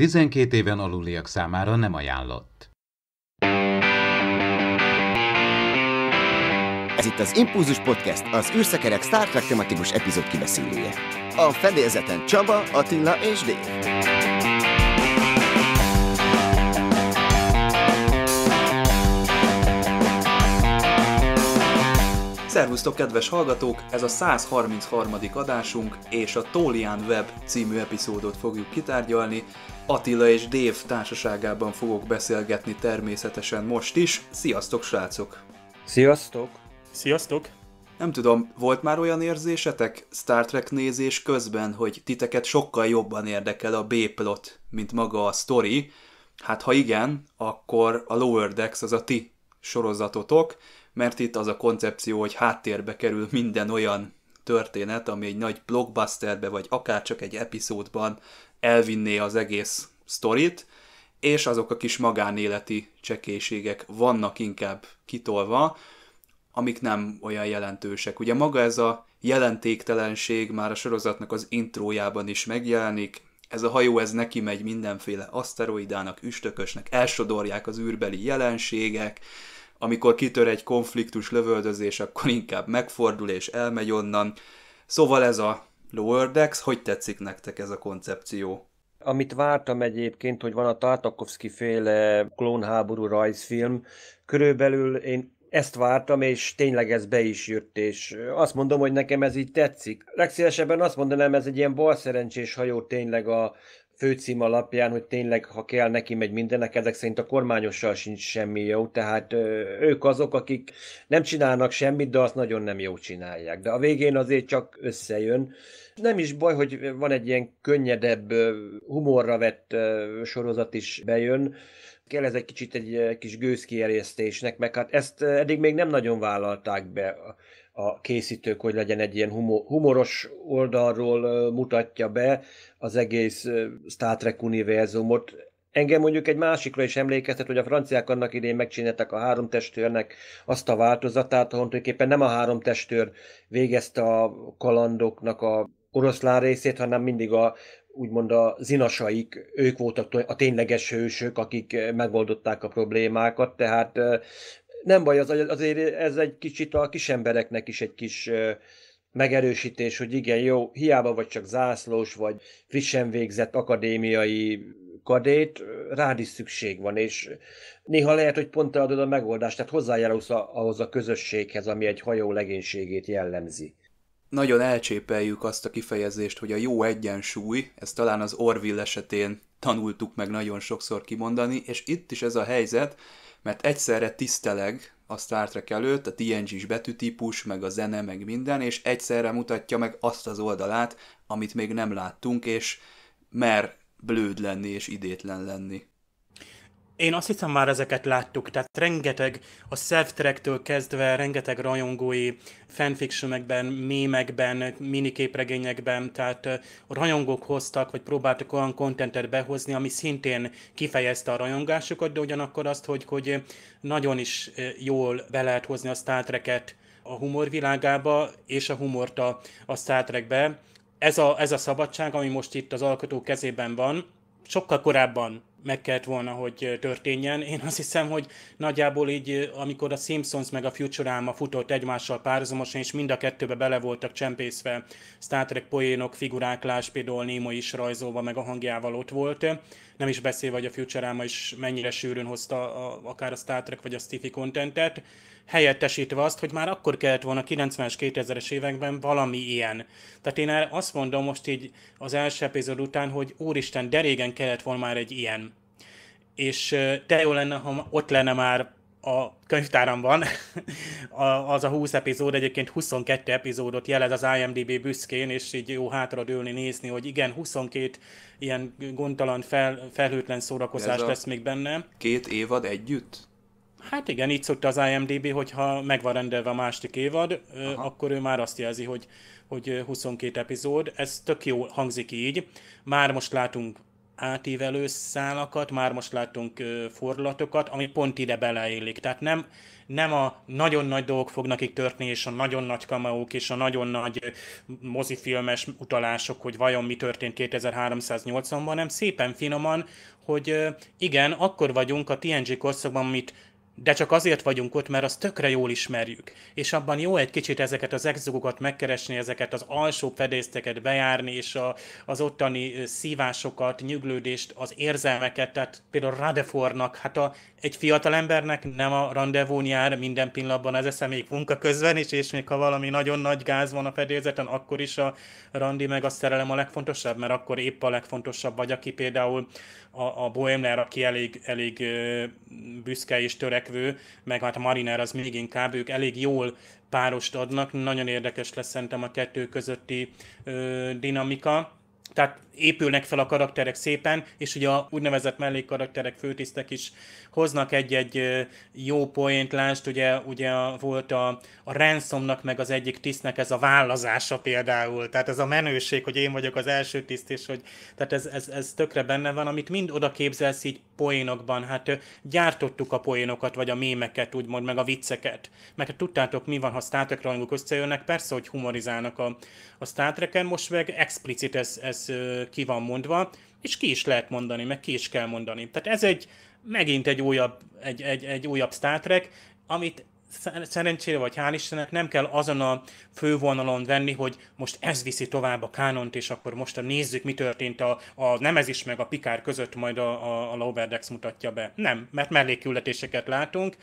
12 éven aluliak számára nem ajánlott. Ez itt az Impulzus Podcast, az űrszekerek Star Trek tematikus epizód kiveszélője. A fedélzeten Csaba, Attila és Dave. Szervusztok, kedves hallgatók! Ez a 133. adásunk, és a Tólián Web című epizódot fogjuk kitárgyalni. Attila és Dév társaságában fogok beszélgetni természetesen most is. Sziasztok, srácok! Sziasztok! Sziasztok! Nem tudom, volt már olyan érzésetek Star Trek nézés közben, hogy titeket sokkal jobban érdekel a B-plot, mint maga a story. Hát ha igen, akkor a Lower Decks az a ti sorozatotok, mert itt az a koncepció, hogy háttérbe kerül minden olyan történet, ami egy nagy blockbusterbe, vagy akár csak egy epizódban elvinné az egész sztorit, és azok a kis magánéleti csekéségek vannak inkább kitolva, amik nem olyan jelentősek. Ugye maga ez a jelentéktelenség már a sorozatnak az intrójában is megjelenik, ez a hajó ez neki megy mindenféle aszteroidának, üstökösnek, elsodorják az űrbeli jelenségek, amikor kitör egy konfliktus, lövöldözés, akkor inkább megfordul és elmegy onnan. Szóval ez a Lower Decks, hogy tetszik nektek ez a koncepció? Amit vártam egyébként, hogy van a Tartakovsky féle klónháború rajzfilm, körülbelül én ezt vártam, és tényleg ez be is jött, és azt mondom, hogy nekem ez így tetszik. Legszívesebben azt mondanám, ez egy ilyen balszerencsés hajó tényleg a főcím alapján, hogy tényleg, ha kell, neki megy mindenek, ezek szerint a kormányossal sincs semmi jó, tehát ők azok, akik nem csinálnak semmit, de azt nagyon nem jó csinálják. De a végén azért csak összejön. Nem is baj, hogy van egy ilyen könnyedebb, humorra vett sorozat is bejön, kell ez egy kicsit egy kis gőzkierjesztésnek, meg hát ezt eddig még nem nagyon vállalták be a készítők, hogy legyen egy ilyen humoros oldalról mutatja be az egész Star Trek univerzumot. Engem mondjuk egy másikra is emlékeztet, hogy a franciák annak idén megcsináltak a három testőrnek azt a változatát, ahol tulajdonképpen nem a három testőr végezte a kalandoknak a oroszlán részét, hanem mindig a úgymond a zinasaik, ők voltak a tényleges hősök, akik megoldották a problémákat, tehát nem baj, az, azért ez egy kicsit a kis embereknek is egy kis megerősítés, hogy igen, jó, hiába vagy csak zászlós, vagy frissen végzett akadémiai kadét, rád is szükség van, és néha lehet, hogy pont te adod a megoldást, tehát hozzájárulsz ahhoz a közösséghez, ami egy hajó legénységét jellemzi. Nagyon elcsépeljük azt a kifejezést, hogy a jó egyensúly, ezt talán az Orville esetén tanultuk meg nagyon sokszor kimondani, és itt is ez a helyzet, mert egyszerre tiszteleg a Star Trek előtt, a tng is betűtípus, meg a zene, meg minden, és egyszerre mutatja meg azt az oldalát, amit még nem láttunk, és mer blőd lenni és idétlen lenni. Én azt hiszem már ezeket láttuk, tehát rengeteg, a self kezdve rengeteg rajongói fanfictionekben, mémekben, miniképregényekben, tehát a rajongók hoztak, vagy próbáltak olyan kontentet behozni, ami szintén kifejezte a rajongásukat, de ugyanakkor azt, hogy, hogy nagyon is jól be lehet hozni a Star Trek-et a humor világába, és a humort a, a Star Trek-be. Ez a, ez a szabadság, ami most itt az alkotó kezében van, sokkal korábban meg kellett volna, hogy történjen. Én azt hiszem, hogy nagyjából így, amikor a Simpsons meg a Futurama futott egymással párhuzamosan, és mind a kettőbe bele voltak csempészve Star Trek poénok, figuráklás, például Nemo is rajzolva, meg a hangjával ott volt. Nem is beszélve, hogy a Futurama is mennyire sűrűn hozta a, akár a Star Trek vagy a Stiffy contentet helyettesítve azt, hogy már akkor kellett volna 90-es, 2000-es években valami ilyen. Tehát én azt mondom most így az első epizód után, hogy úristen, de régen kellett volna már egy ilyen. És de jó lenne, ha ott lenne már a könyvtáramban az a 20 epizód, egyébként 22 epizódot jelez az IMDB büszkén, és így jó hátra dőlni, nézni, hogy igen, 22 ilyen gondtalan, fel, felhőtlen szórakozás lesz még benne. Két évad együtt? Hát igen, így szokta az IMDB, hogyha van rendelve a második évad, Aha. akkor ő már azt jelzi, hogy, hogy 22 epizód. Ez tök jó hangzik így. Már most látunk átívelő szálakat, már most látunk fordulatokat, ami pont ide beleillik. Tehát nem, nem a nagyon nagy dolgok fognak itt történni, és a nagyon nagy kameók, és a nagyon nagy mozifilmes utalások, hogy vajon mi történt 2380-ban, hanem szépen finoman, hogy igen, akkor vagyunk a TNG korszakban, amit de csak azért vagyunk ott, mert azt tökre jól ismerjük. És abban jó egy kicsit ezeket az exogokat megkeresni, ezeket az alsó fedészteket bejárni, és a, az ottani szívásokat, nyüglődést, az érzelmeket, tehát például Radefornak, hát a, egy fiatal embernek nem a rendezvón jár minden pillanatban az eszem, még munka közben is, és még ha valami nagyon nagy gáz van a fedélzeten, akkor is a randi meg a szerelem a legfontosabb, mert akkor épp a legfontosabb vagy, aki például a, a Boemler, aki elég, elég büszke és törekvő, meg hát a Mariner az még inkább, ők elég jól párost adnak, nagyon érdekes lesz szerintem a kettő közötti ö, dinamika. Tehát épülnek fel a karakterek szépen, és ugye a úgynevezett mellékkarakterek, főtisztek is hoznak egy-egy jó poéntlást, ugye, ugye volt a, a Ransomnak meg az egyik tisztnek ez a vállazása például, tehát ez a menőség, hogy én vagyok az első tiszt, és hogy tehát ez, ez, ez tökre benne van, amit mind oda képzelsz így poénokban, hát gyártottuk a poénokat, vagy a mémeket, úgymond, meg a vicceket, meg hát tudtátok mi van, ha Star Trek rajongók összejönnek, persze, hogy humorizálnak a, a Star Trek-en, most meg explicit ez, ez ki van mondva, és ki is lehet mondani, meg ki is kell mondani. Tehát ez egy, megint egy újabb, egy, egy, egy újabb Star Trek, amit szerencsére vagy hál' Istennek nem kell azon a fővonalon venni, hogy most ez viszi tovább a kánont, és akkor most nézzük, mi történt a, a Nemezis meg a Pikár között, majd a, a, a Loverdex mutatja be. Nem, mert mellékületéseket látunk,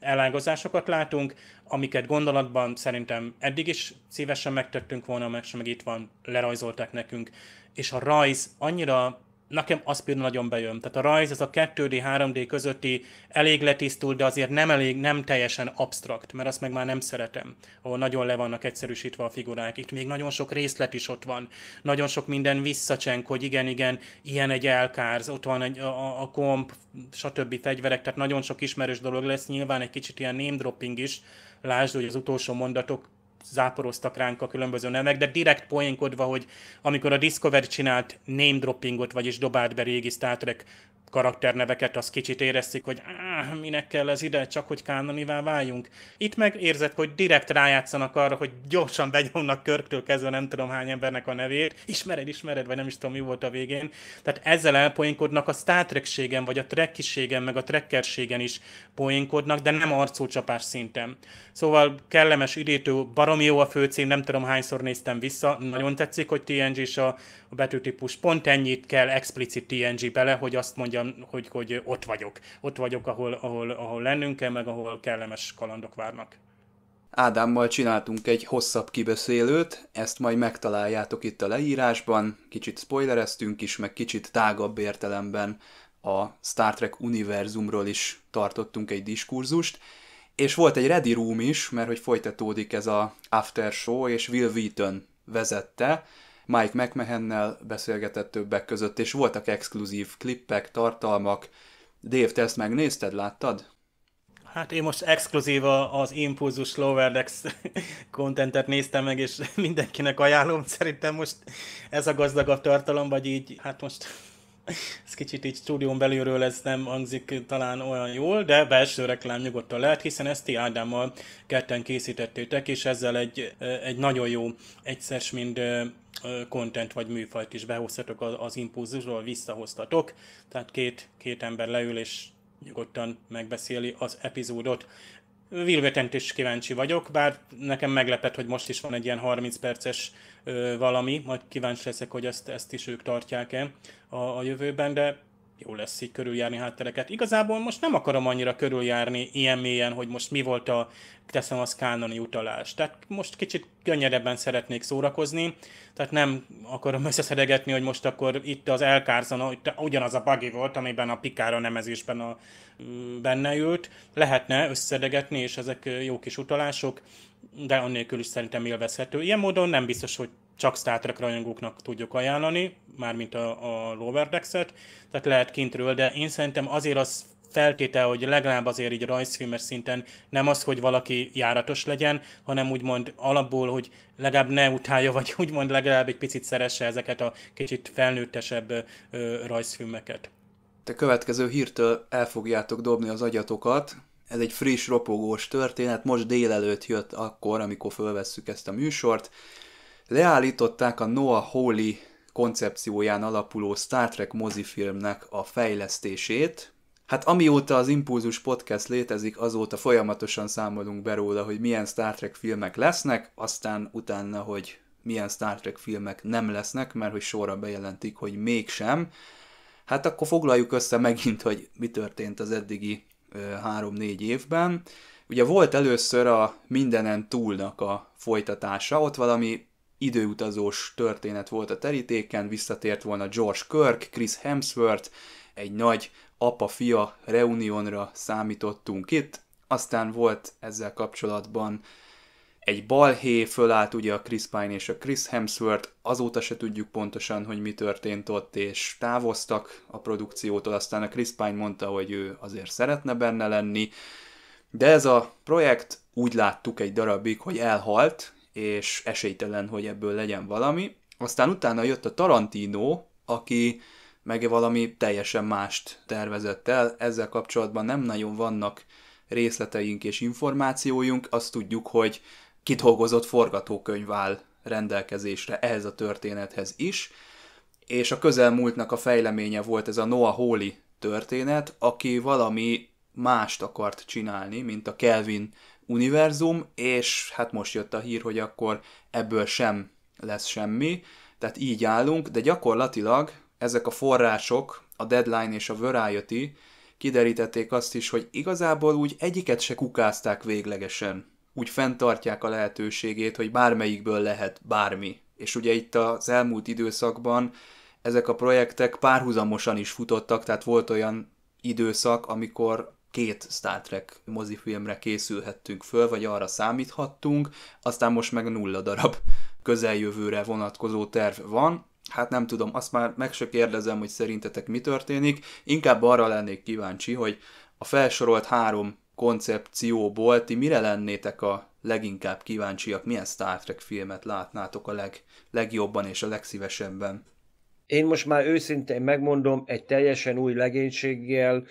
elágazásokat látunk, amiket gondolatban szerintem eddig is szívesen megtettünk volna, meg sem meg itt van, lerajzolták nekünk és a rajz annyira nekem az például nagyon bejön. Tehát a rajz az a 2D, 3D közötti elég letisztul, de azért nem elég, nem teljesen abstrakt, mert azt meg már nem szeretem, ahol nagyon le vannak egyszerűsítve a figurák. Itt még nagyon sok részlet is ott van, nagyon sok minden visszacsenk, hogy igen, igen, ilyen egy elkárz, ott van egy, a, a komp, stb. fegyverek, tehát nagyon sok ismerős dolog lesz, nyilván egy kicsit ilyen name dropping is, lásd, hogy az utolsó mondatok záporoztak ránk a különböző nevek, de direkt poénkodva, hogy amikor a Discovery csinált name droppingot, vagyis dobált be régi Star Trek karakterneveket, az kicsit érezték, hogy áh, minek kell ez ide, csak hogy kánonivá váljunk. Itt meg érzed, hogy direkt rájátszanak arra, hogy gyorsan begyomnak körtől kezdve nem tudom hány embernek a nevét, ismered, ismered, vagy nem is tudom mi volt a végén. Tehát ezzel elpoinkodnak a Star vagy a trekkiségen, meg a trekkerségen is poénkodnak, de nem arcúcsapás szinten. Szóval kellemes üdítő, barom jó a főcím, nem tudom hányszor néztem vissza, nagyon tetszik, hogy TNG is a, a betűtípus. Pont ennyit kell explicit TNG bele, hogy azt mondja hogyan, hogy, hogy ott vagyok. Ott vagyok, ahol, ahol, ahol lennünk kell, meg ahol kellemes kalandok várnak. Ádámmal csináltunk egy hosszabb kibeszélőt, ezt majd megtaláljátok itt a leírásban, kicsit spoilereztünk is, meg kicsit tágabb értelemben a Star Trek univerzumról is tartottunk egy diskurzust, és volt egy Ready Room is, mert hogy folytatódik ez a After Show, és Will Wheaton vezette, Mike McMahonnel beszélgetett többek között, és voltak exkluzív klippek, tartalmak. Dave, te ezt megnézted, láttad? Hát én most exkluzíva az Impulzus Loverdex kontentet néztem meg, és mindenkinek ajánlom. Szerintem most ez a gazdagabb tartalom, vagy így, hát most ez kicsit így stúdión belülről ez nem hangzik talán olyan jól, de belső reklám nyugodtan lehet, hiszen ezt ti Ádámmal ketten készítettétek, és ezzel egy, eh, egy nagyon jó egyszer mind eh, eh, content vagy műfajt is behoztatok az impulzusról, visszahoztatok, tehát két, két ember leül és nyugodtan megbeszéli az epizódot. Vilvetent is kíváncsi vagyok, bár nekem meglepett, hogy most is van egy ilyen 30 perces ö, valami, majd kíváncsi leszek, hogy ezt, ezt is ők tartják-e a, a jövőben, de jó lesz így körüljárni háttereket. Igazából most nem akarom annyira körüljárni ilyen mélyen, hogy most mi volt a, teszem az kánoni utalás. Tehát most kicsit könnyedebben szeretnék szórakozni, tehát nem akarom összeszedegetni, hogy most akkor itt az Elkárzon, itt ugyanaz a bagi volt, amiben a Pikára nemezésben a, mm, benne ült. Lehetne összedegetni, és ezek jó kis utalások, de annélkül is szerintem élvezhető. Ilyen módon nem biztos, hogy csak Star Trek rajongóknak tudjuk ajánlani, mármint a, a Lower Decks-et, tehát lehet kintről, de én szerintem azért az feltétel, hogy legalább azért így rajzfilmes szinten nem az, hogy valaki járatos legyen, hanem úgymond alapból, hogy legalább ne utálja, vagy úgymond legalább egy picit szeresse ezeket a kicsit felnőttesebb ö, rajzfilmeket. Te következő hírtől el fogjátok dobni az agyatokat. Ez egy friss, ropogós történet, most délelőtt jött akkor, amikor fölvesszük ezt a műsort leállították a Noah Hawley koncepcióján alapuló Star Trek mozifilmnek a fejlesztését. Hát amióta az Impulzus Podcast létezik, azóta folyamatosan számolunk be róla, hogy milyen Star Trek filmek lesznek, aztán utána, hogy milyen Star Trek filmek nem lesznek, mert hogy sorra bejelentik, hogy mégsem. Hát akkor foglaljuk össze megint, hogy mi történt az eddigi 3-4 évben. Ugye volt először a Mindenen túlnak a folytatása, ott valami időutazós történet volt a terítéken, visszatért volna George Kirk, Chris Hemsworth, egy nagy apa-fia reunionra számítottunk itt, aztán volt ezzel kapcsolatban egy balhé, fölállt ugye a Chris Pine és a Chris Hemsworth, azóta se tudjuk pontosan, hogy mi történt ott, és távoztak a produkciótól, aztán a Chris Pine mondta, hogy ő azért szeretne benne lenni, de ez a projekt úgy láttuk egy darabig, hogy elhalt, és esélytelen, hogy ebből legyen valami. Aztán utána jött a Tarantino, aki meg valami teljesen mást tervezett el, ezzel kapcsolatban nem nagyon vannak részleteink és információjunk, azt tudjuk, hogy kidolgozott forgatókönyv áll rendelkezésre ehhez a történethez is, és a közelmúltnak a fejleménye volt ez a Noah Hawley történet, aki valami mást akart csinálni, mint a Kelvin univerzum, és hát most jött a hír, hogy akkor ebből sem lesz semmi, tehát így állunk, de gyakorlatilag ezek a források, a Deadline és a Variety kiderítették azt is, hogy igazából úgy egyiket se kukázták véglegesen. Úgy fenntartják a lehetőségét, hogy bármelyikből lehet bármi. És ugye itt az elmúlt időszakban ezek a projektek párhuzamosan is futottak, tehát volt olyan időszak, amikor két Star Trek mozifilmre készülhettünk föl, vagy arra számíthattunk, aztán most meg nulla darab közeljövőre vonatkozó terv van, hát nem tudom, azt már meg se kérdezem, hogy szerintetek mi történik, inkább arra lennék kíváncsi, hogy a felsorolt három koncepcióból ti mire lennétek a leginkább kíváncsiak, milyen Star Trek filmet látnátok a leg, legjobban és a legszívesebben? Én most már őszintén megmondom, egy teljesen új legénységgel,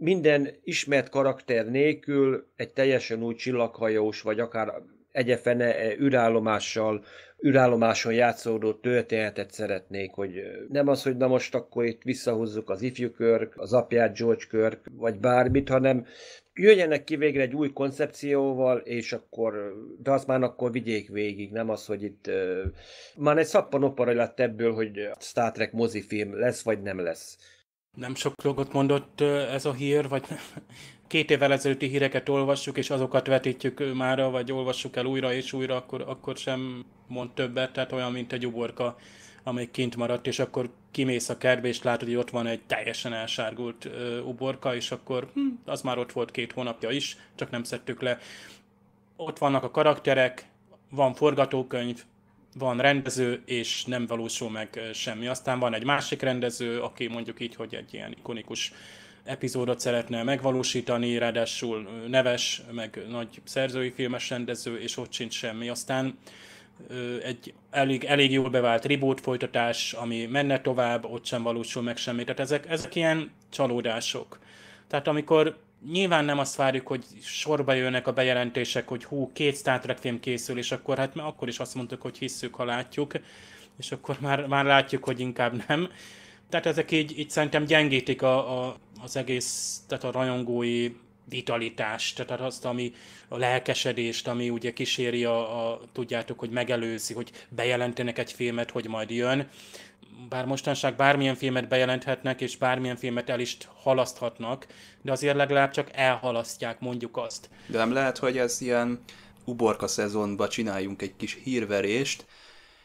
minden ismert karakter nélkül egy teljesen új csillaghajós, vagy akár egyefene e, űrállomással, űrállomáson játszódó történetet szeretnék, hogy nem az, hogy na most akkor itt visszahozzuk az ifjú Körk, az apját George Körk, vagy bármit, hanem jöjjenek ki végre egy új koncepcióval, és akkor, de azt már akkor vigyék végig, nem az, hogy itt uh, már egy szappanopara lett ebből, hogy Star Trek mozifilm lesz, vagy nem lesz nem sok dolgot mondott ez a hír, vagy két évvel ezelőtti híreket olvassuk, és azokat vetítjük mára, vagy olvassuk el újra és újra, akkor, akkor sem mond többet, tehát olyan, mint egy uborka, amely kint maradt, és akkor kimész a kertbe, és látod, hogy ott van egy teljesen elsárgult uborka, és akkor hm, az már ott volt két hónapja is, csak nem szedtük le. Ott vannak a karakterek, van forgatókönyv, van rendező, és nem valósul meg semmi. Aztán van egy másik rendező, aki mondjuk így, hogy egy ilyen ikonikus epizódot szeretne megvalósítani, ráadásul neves, meg nagy szerzői filmes rendező, és ott sincs semmi. Aztán egy elég, elég jól bevált reboot folytatás, ami menne tovább, ott sem valósul meg semmi. Tehát ezek, ezek ilyen csalódások. Tehát amikor nyilván nem azt várjuk, hogy sorba jönnek a bejelentések, hogy hú, két Star Trek film készül, és akkor hát mert akkor is azt mondtuk, hogy hisszük, ha látjuk, és akkor már, már látjuk, hogy inkább nem. Tehát ezek így, így szerintem gyengítik a, a, az egész, tehát a rajongói vitalitást, tehát azt, ami a lelkesedést, ami ugye kíséri a, a tudjátok, hogy megelőzi, hogy bejelentenek egy filmet, hogy majd jön bár mostanság bármilyen filmet bejelenthetnek, és bármilyen filmet el is halaszthatnak, de azért legalább csak elhalasztják, mondjuk azt. De nem lehet, hogy ez ilyen uborka szezonban csináljunk egy kis hírverést,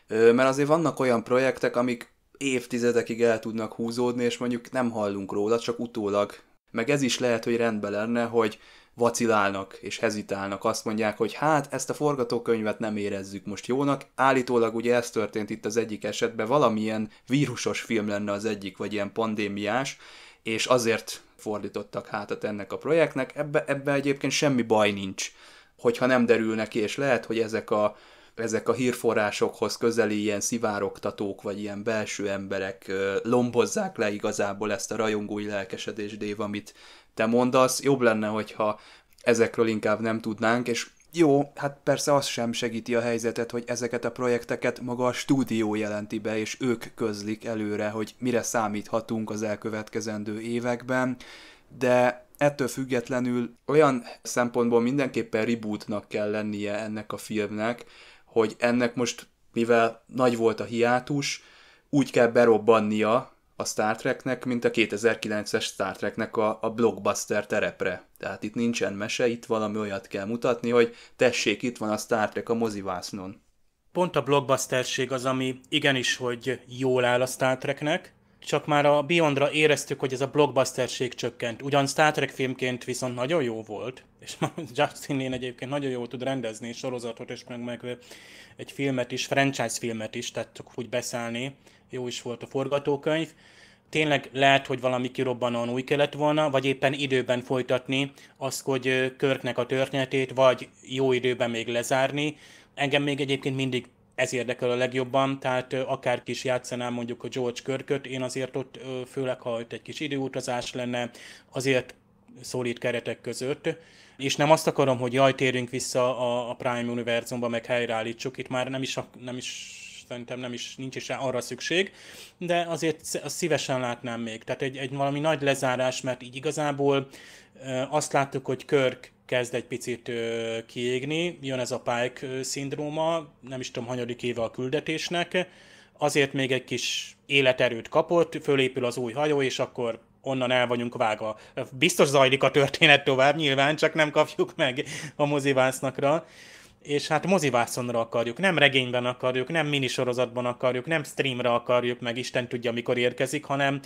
mert azért vannak olyan projektek, amik évtizedekig el tudnak húzódni, és mondjuk nem hallunk róla, csak utólag. Meg ez is lehet, hogy rendben lenne, hogy vacilálnak és hezitálnak, azt mondják, hogy hát ezt a forgatókönyvet nem érezzük most jónak. Állítólag ugye ez történt itt az egyik esetben, valamilyen vírusos film lenne az egyik, vagy ilyen pandémiás, és azért fordítottak hátat ennek a projektnek. Ebbe, ebbe egyébként semmi baj nincs, hogyha nem derülnek neki, és lehet, hogy ezek a ezek a hírforrásokhoz közeli ilyen szivárogtatók, vagy ilyen belső emberek lombozzák le igazából ezt a rajongói lelkesedés dév, amit te mondasz, jobb lenne, hogyha ezekről inkább nem tudnánk, és jó, hát persze az sem segíti a helyzetet, hogy ezeket a projekteket maga a stúdió jelenti be, és ők közlik előre, hogy mire számíthatunk az elkövetkezendő években, de ettől függetlenül olyan szempontból mindenképpen rebootnak kell lennie ennek a filmnek, hogy ennek most, mivel nagy volt a hiátus, úgy kell berobbannia, a Star Treknek, mint a 2009-es Star Treknek a, a blockbuster terepre. Tehát itt nincsen mese, itt valami olyat kell mutatni, hogy tessék, itt van a Star Trek a mozivásznon. Pont a blockbusterség az, ami igenis, hogy jól áll a Star Treknek, csak már a Beyondra éreztük, hogy ez a blockbusterség csökkent. Ugyan Star Trek filmként viszont nagyon jó volt, és Justin Lin egyébként nagyon jól tud rendezni sorozatot, és meg, meg egy filmet is, franchise filmet is, tehát úgy beszállni jó is volt a forgatókönyv. Tényleg lehet, hogy valami kirobbanóan új kellett volna, vagy éppen időben folytatni azt, hogy Körknek a történetét, vagy jó időben még lezárni. Engem még egyébként mindig ez érdekel a legjobban, tehát akárki is játszanám mondjuk a George Körköt, én azért ott, főleg ha ott egy kis időutazás lenne, azért szólít keretek között, és nem azt akarom, hogy jaj, térjünk vissza a, a Prime univerzumba, meg helyreállítsuk, itt már nem is, nem is szerintem nem is, nincs is arra szükség, de azért azt szívesen látnám még. Tehát egy, egy valami nagy lezárás, mert így igazából azt láttuk, hogy Körk kezd egy picit kiégni, jön ez a Pike szindróma, nem is tudom, hanyadik éve a küldetésnek, azért még egy kis életerőt kapott, fölépül az új hajó, és akkor onnan el vagyunk vágva. Biztos zajlik a történet tovább, nyilván, csak nem kapjuk meg a mozivásznakra és hát mozivászonra akarjuk, nem regényben akarjuk, nem minisorozatban akarjuk, nem streamre akarjuk, meg Isten tudja, mikor érkezik, hanem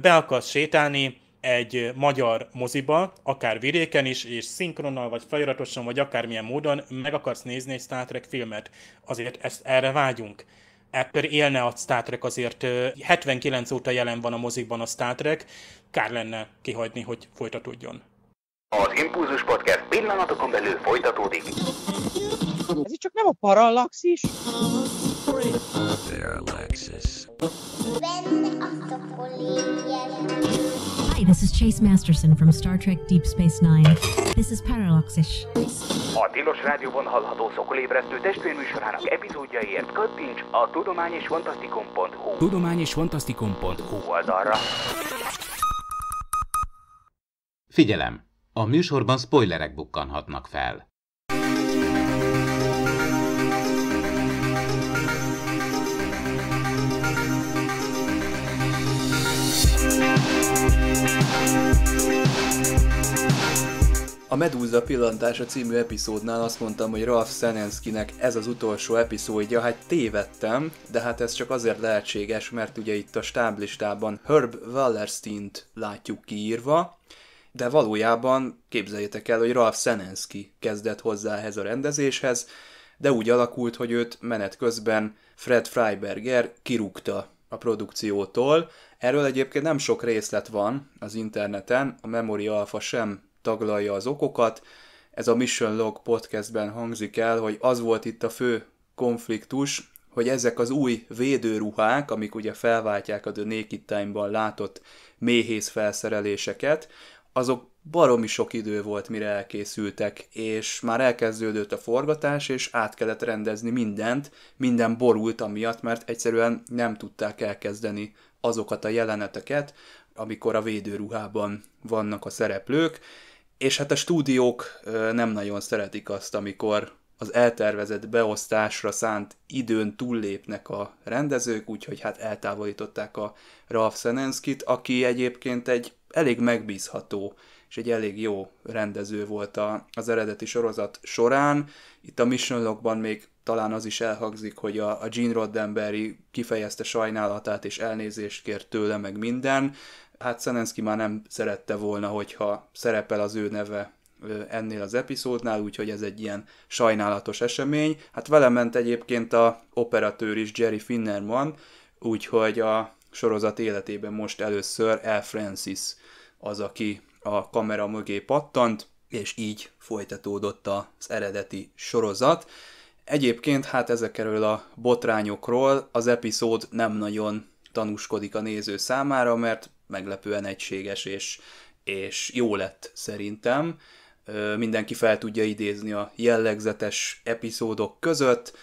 be akarsz sétálni egy magyar moziba, akár viréken is, és szinkronnal, vagy feliratosan, vagy akármilyen módon meg akarsz nézni egy Star Trek filmet. Azért ezt, erre vágyunk. Ekkor élne a Star Trek azért, 79 óta jelen van a mozikban a Star Trek, kár lenne kihagyni, hogy folytatódjon. Az Impulzus Podcast pillanatokon belül folytatódik. Ez itt csak nem a parallaxis? Parallaxis. Hi, this is Chase Masterson from Star Trek Deep Space Nine. This is Parallaxis. A Tilos Rádióban hallható szokolébresztő testvérműsorának epizódjaiért kattints a tudományisfantasztikum.hu tudományisfantasztikum.hu oldalra. Figyelem! A műsorban spoilerek bukkanhatnak fel. A Medúza pillantása című epizódnál azt mondtam, hogy Ralph Senenskinek ez az utolsó epizódja, hát tévedtem, de hát ez csak azért lehetséges, mert ugye itt a stáblistában Herb Wallerstein-t látjuk kiírva, de valójában képzeljétek el, hogy Ralph Szenenszki kezdett hozzá ehhez a rendezéshez, de úgy alakult, hogy őt menet közben Fred Freiberger kirúgta a produkciótól. Erről egyébként nem sok részlet van az interneten, a Memory Alpha sem taglalja az okokat. Ez a Mission Log podcastben hangzik el, hogy az volt itt a fő konfliktus, hogy ezek az új védőruhák, amik ugye felváltják a The Naked Time-ban látott méhész felszereléseket, azok baromi sok idő volt, mire elkészültek, és már elkezdődött a forgatás, és át kellett rendezni mindent, minden borult amiatt, mert egyszerűen nem tudták elkezdeni azokat a jeleneteket, amikor a védőruhában vannak a szereplők, és hát a stúdiók nem nagyon szeretik azt, amikor az eltervezett beosztásra szánt időn túllépnek a rendezők, úgyhogy hát eltávolították a Ralph Senenskit, aki egyébként egy elég megbízható és egy elég jó rendező volt a, az eredeti sorozat során. Itt a Mission Logban még talán az is elhangzik, hogy a, a Gene Roddenberry kifejezte sajnálatát és elnézést kért tőle, meg minden. Hát Szenenszki már nem szerette volna, hogyha szerepel az ő neve ennél az epizódnál, úgyhogy ez egy ilyen sajnálatos esemény. Hát vele ment egyébként a operatőr is, Jerry Finnerman, úgyhogy a sorozat életében most először El Francis az, aki a kamera mögé pattant, és így folytatódott az eredeti sorozat. Egyébként hát ezek erről a botrányokról az epizód nem nagyon tanúskodik a néző számára, mert meglepően egységes és, és jó lett szerintem. Mindenki fel tudja idézni a jellegzetes epizódok között,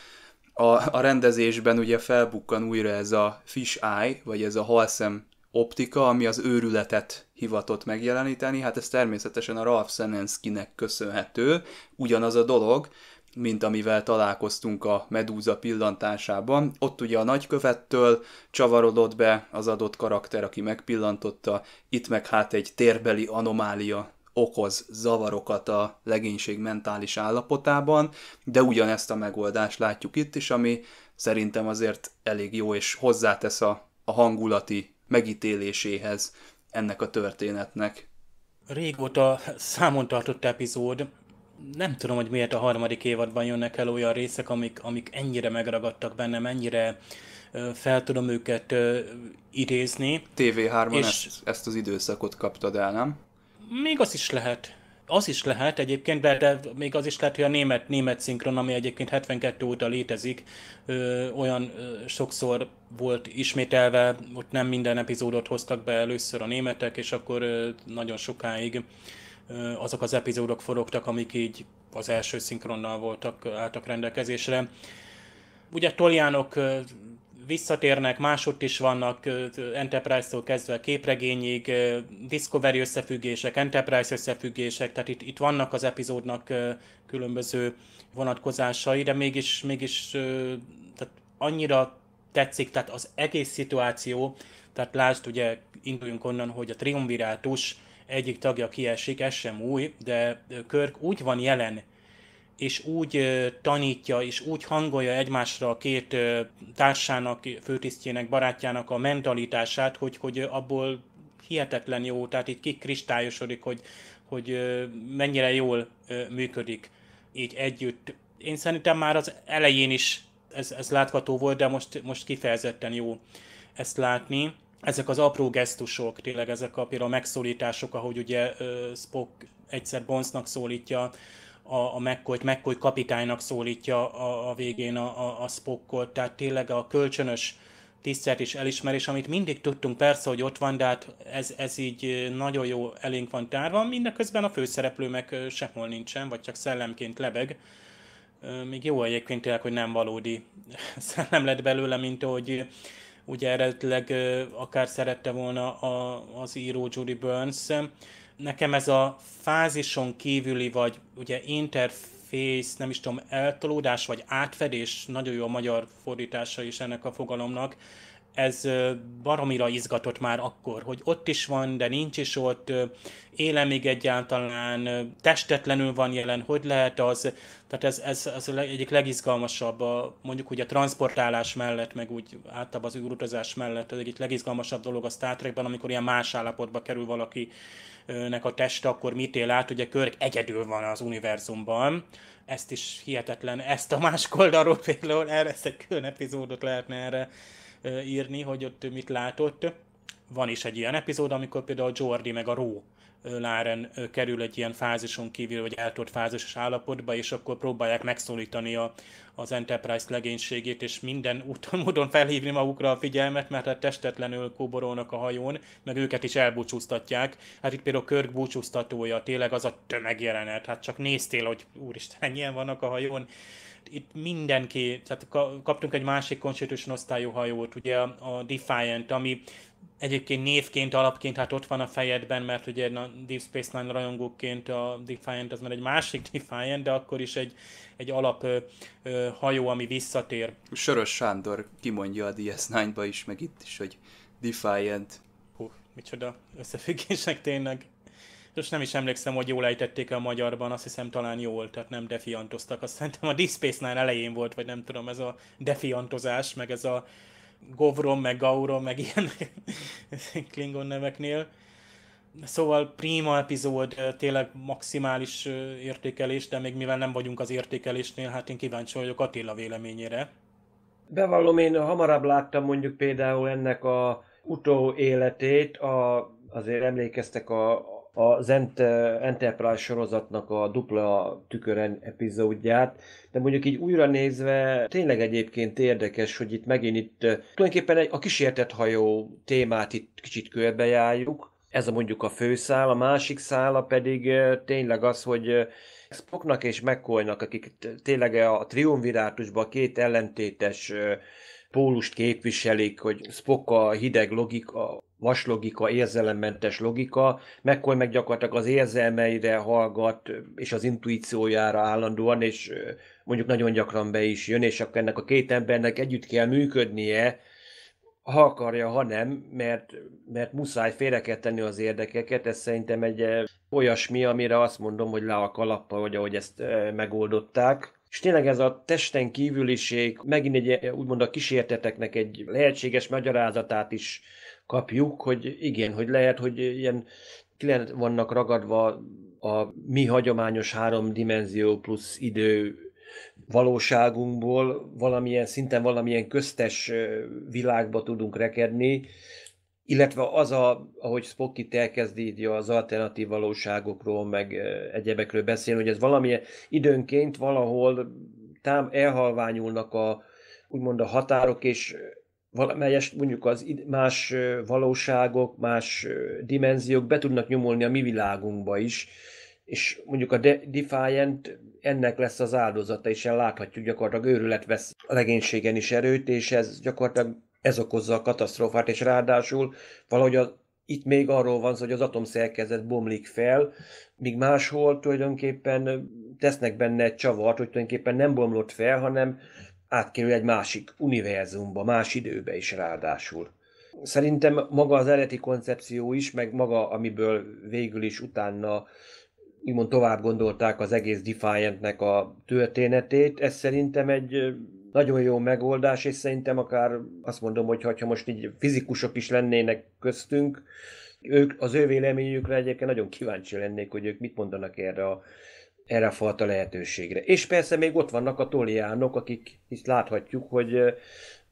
a, a rendezésben ugye felbukkan újra ez a fish eye, vagy ez a halszem optika, ami az őrületet hivatott megjeleníteni, hát ez természetesen a Ralph Senenskinek köszönhető, ugyanaz a dolog, mint amivel találkoztunk a medúza pillantásában. Ott ugye a nagykövettől csavarodott be az adott karakter, aki megpillantotta, itt meg hát egy térbeli anomália okoz zavarokat a legénység mentális állapotában, de ugyanezt a megoldást látjuk itt is, ami szerintem azért elég jó, és hozzátesz a, a hangulati megítéléséhez ennek a történetnek. Régóta számon tartott epizód, nem tudom, hogy miért a harmadik évadban jönnek el olyan részek, amik, amik ennyire megragadtak bennem, ennyire fel tudom őket idézni. TV3-on és... ezt, ezt az időszakot kaptad el, nem? Még az is lehet. Az is lehet egyébként, de, de még az is lehet, hogy a német, német szinkron, ami egyébként 72 óta létezik, ö, olyan ö, sokszor volt ismételve, ott nem minden epizódot hoztak be először a németek, és akkor ö, nagyon sokáig ö, azok az epizódok forogtak, amik így az első szinkronnal voltak, álltak rendelkezésre. Ugye Toljánok visszatérnek, másutt is vannak, Enterprise-tól kezdve képregényig, Discovery összefüggések, Enterprise összefüggések, tehát itt, itt vannak az epizódnak különböző vonatkozásai, de mégis, mégis tehát annyira tetszik, tehát az egész szituáció, tehát lásd, ugye induljunk onnan, hogy a triumvirátus egyik tagja kiesik, ez sem új, de Körk úgy van jelen és úgy tanítja, és úgy hangolja egymásra a két társának, főtisztjének, barátjának a mentalitását, hogy, hogy abból hihetetlen jó, tehát itt kikristályosodik, hogy, hogy mennyire jól működik így együtt. Én szerintem már az elején is ez, ez látható volt, de most, most kifejezetten jó ezt látni. Ezek az apró gesztusok, tényleg ezek a a megszólítások, ahogy ugye Spock egyszer Bonsnak szólítja a, a McCoy-t, McCoy kapitánynak szólítja a, a végén a, a, a Spockot, tehát tényleg a kölcsönös tisztelt és elismerés, amit mindig tudtunk persze, hogy ott van, de hát ez, ez így nagyon jó elénk van tárva, mindeközben a főszereplő meg sehol nincsen, vagy csak szellemként lebeg. Még jó egyébként tényleg, hogy nem valódi szellem lett belőle, mint ahogy ugye eredetileg akár szerette volna a, az író Judy Burns nekem ez a fázison kívüli, vagy ugye interfész, nem is tudom, eltolódás, vagy átfedés, nagyon jó a magyar fordítása is ennek a fogalomnak, ez baromira izgatott már akkor, hogy ott is van, de nincs is ott, éle még egyáltalán, testetlenül van jelen, hogy lehet az, tehát ez, ez, ez az egyik legizgalmasabb, a, mondjuk ugye a transportálás mellett, meg úgy általában az űrutazás mellett, az egyik legizgalmasabb dolog a Star Trekben, amikor ilyen más állapotba kerül valaki, nek a teste akkor mit él át, ugye Körk egyedül van az univerzumban, ezt is hihetetlen, ezt a más oldalról például erre ezt egy külön epizódot lehetne erre írni, hogy ott mit látott. Van is egy ilyen epizód, amikor például Jordi meg a Ró Láren kerül egy ilyen fázison kívül, vagy eltolt fázisos állapotba, és akkor próbálják megszólítani a, az Enterprise legénységét, és minden úton módon felhívni magukra a figyelmet, mert hát testetlenül kóborolnak a hajón, meg őket is elbúcsúztatják. Hát itt például Körk búcsúztatója, tényleg az a tömegjelenet, hát csak néztél, hogy úristen, ennyien vannak a hajón. Itt mindenki, tehát kaptunk egy másik Constitution osztályú hajót, ugye a Defiant, ami egyébként névként, alapként hát ott van a fejedben, mert ugye a Deep Space Nine rajongóként a Defiant az már egy másik Defiant, de akkor is egy, egy alap ö, ö, hajó, ami visszatér. Sörös Sándor kimondja a DS9-ba is, meg itt is, hogy Defiant. Hú, micsoda összefüggések tényleg. Most nem is emlékszem, hogy jól ejtették a magyarban, azt hiszem talán jól, tehát nem defiantoztak. Azt szerintem a Deep Space Nine elején volt, vagy nem tudom, ez a defiantozás, meg ez a Govron, meg Gauron, meg ilyen Klingon neveknél. Szóval prima epizód, tényleg maximális értékelés, de még mivel nem vagyunk az értékelésnél, hát én kíváncsi vagyok Attila véleményére. Bevallom, én hamarabb láttam mondjuk például ennek a utó életét, a, azért emlékeztek a, a Zent Enterprise sorozatnak a dupla tükören epizódját, de mondjuk így újra nézve tényleg egyébként érdekes, hogy itt megint itt tulajdonképpen egy, a kísértett hajó témát itt kicsit körbejárjuk, ez a mondjuk a főszál, a másik szála pedig tényleg az, hogy Spocknak és McCoynak, akik tényleg a triumvirátusban két ellentétes pólust képviselik, hogy Spock a hideg logika, vas logika, érzelemmentes logika, McCoy meg gyakorlatilag az érzelmeire hallgat, és az intuíciójára állandóan, és mondjuk nagyon gyakran be is jön, és akkor ennek a két embernek együtt kell működnie, ha akarja, ha nem, mert, mert muszáj félre kell tenni az érdekeket, ez szerintem egy eh, olyasmi, amire azt mondom, hogy le a kalappa, hogy ahogy ezt eh, megoldották. És tényleg ez a testen kívüliség, megint egy, eh, úgymond a kísérteteknek egy lehetséges magyarázatát is kapjuk, hogy igen, hogy lehet, hogy ilyen vannak ragadva a mi hagyományos háromdimenzió plusz idő valóságunkból valamilyen szinten, valamilyen köztes világba tudunk rekedni, illetve az, a, ahogy Spock itt elkezdi az alternatív valóságokról, meg egyebekről beszélni, hogy ez valamilyen időnként valahol tám elhalványulnak a, úgymond a határok, és valamelyest mondjuk az más valóságok, más dimenziók be tudnak nyomulni a mi világunkba is, és mondjuk a De- Defiant ennek lesz az áldozata, és el láthatjuk gyakorlatilag őrület vesz a legénységen is erőt, és ez gyakorlatilag ez okozza a katasztrófát, és ráadásul valahogy a, itt még arról van szó, hogy az atomszerkezet bomlik fel, míg máshol tulajdonképpen tesznek benne egy csavart, hogy tulajdonképpen nem bomlott fel, hanem átkerül egy másik univerzumba, más időbe is ráadásul. Szerintem maga az eredeti koncepció is, meg maga, amiből végül is utána úgymond tovább gondolták az egész Defiantnek a történetét. Ez szerintem egy nagyon jó megoldás, és szerintem akár azt mondom, hogy ha most így fizikusok is lennének köztünk, ők, az ő véleményükre egyébként nagyon kíváncsi lennék, hogy ők mit mondanak erre a, erre a fajta lehetőségre. És persze még ott vannak a toliánok, akik itt láthatjuk, hogy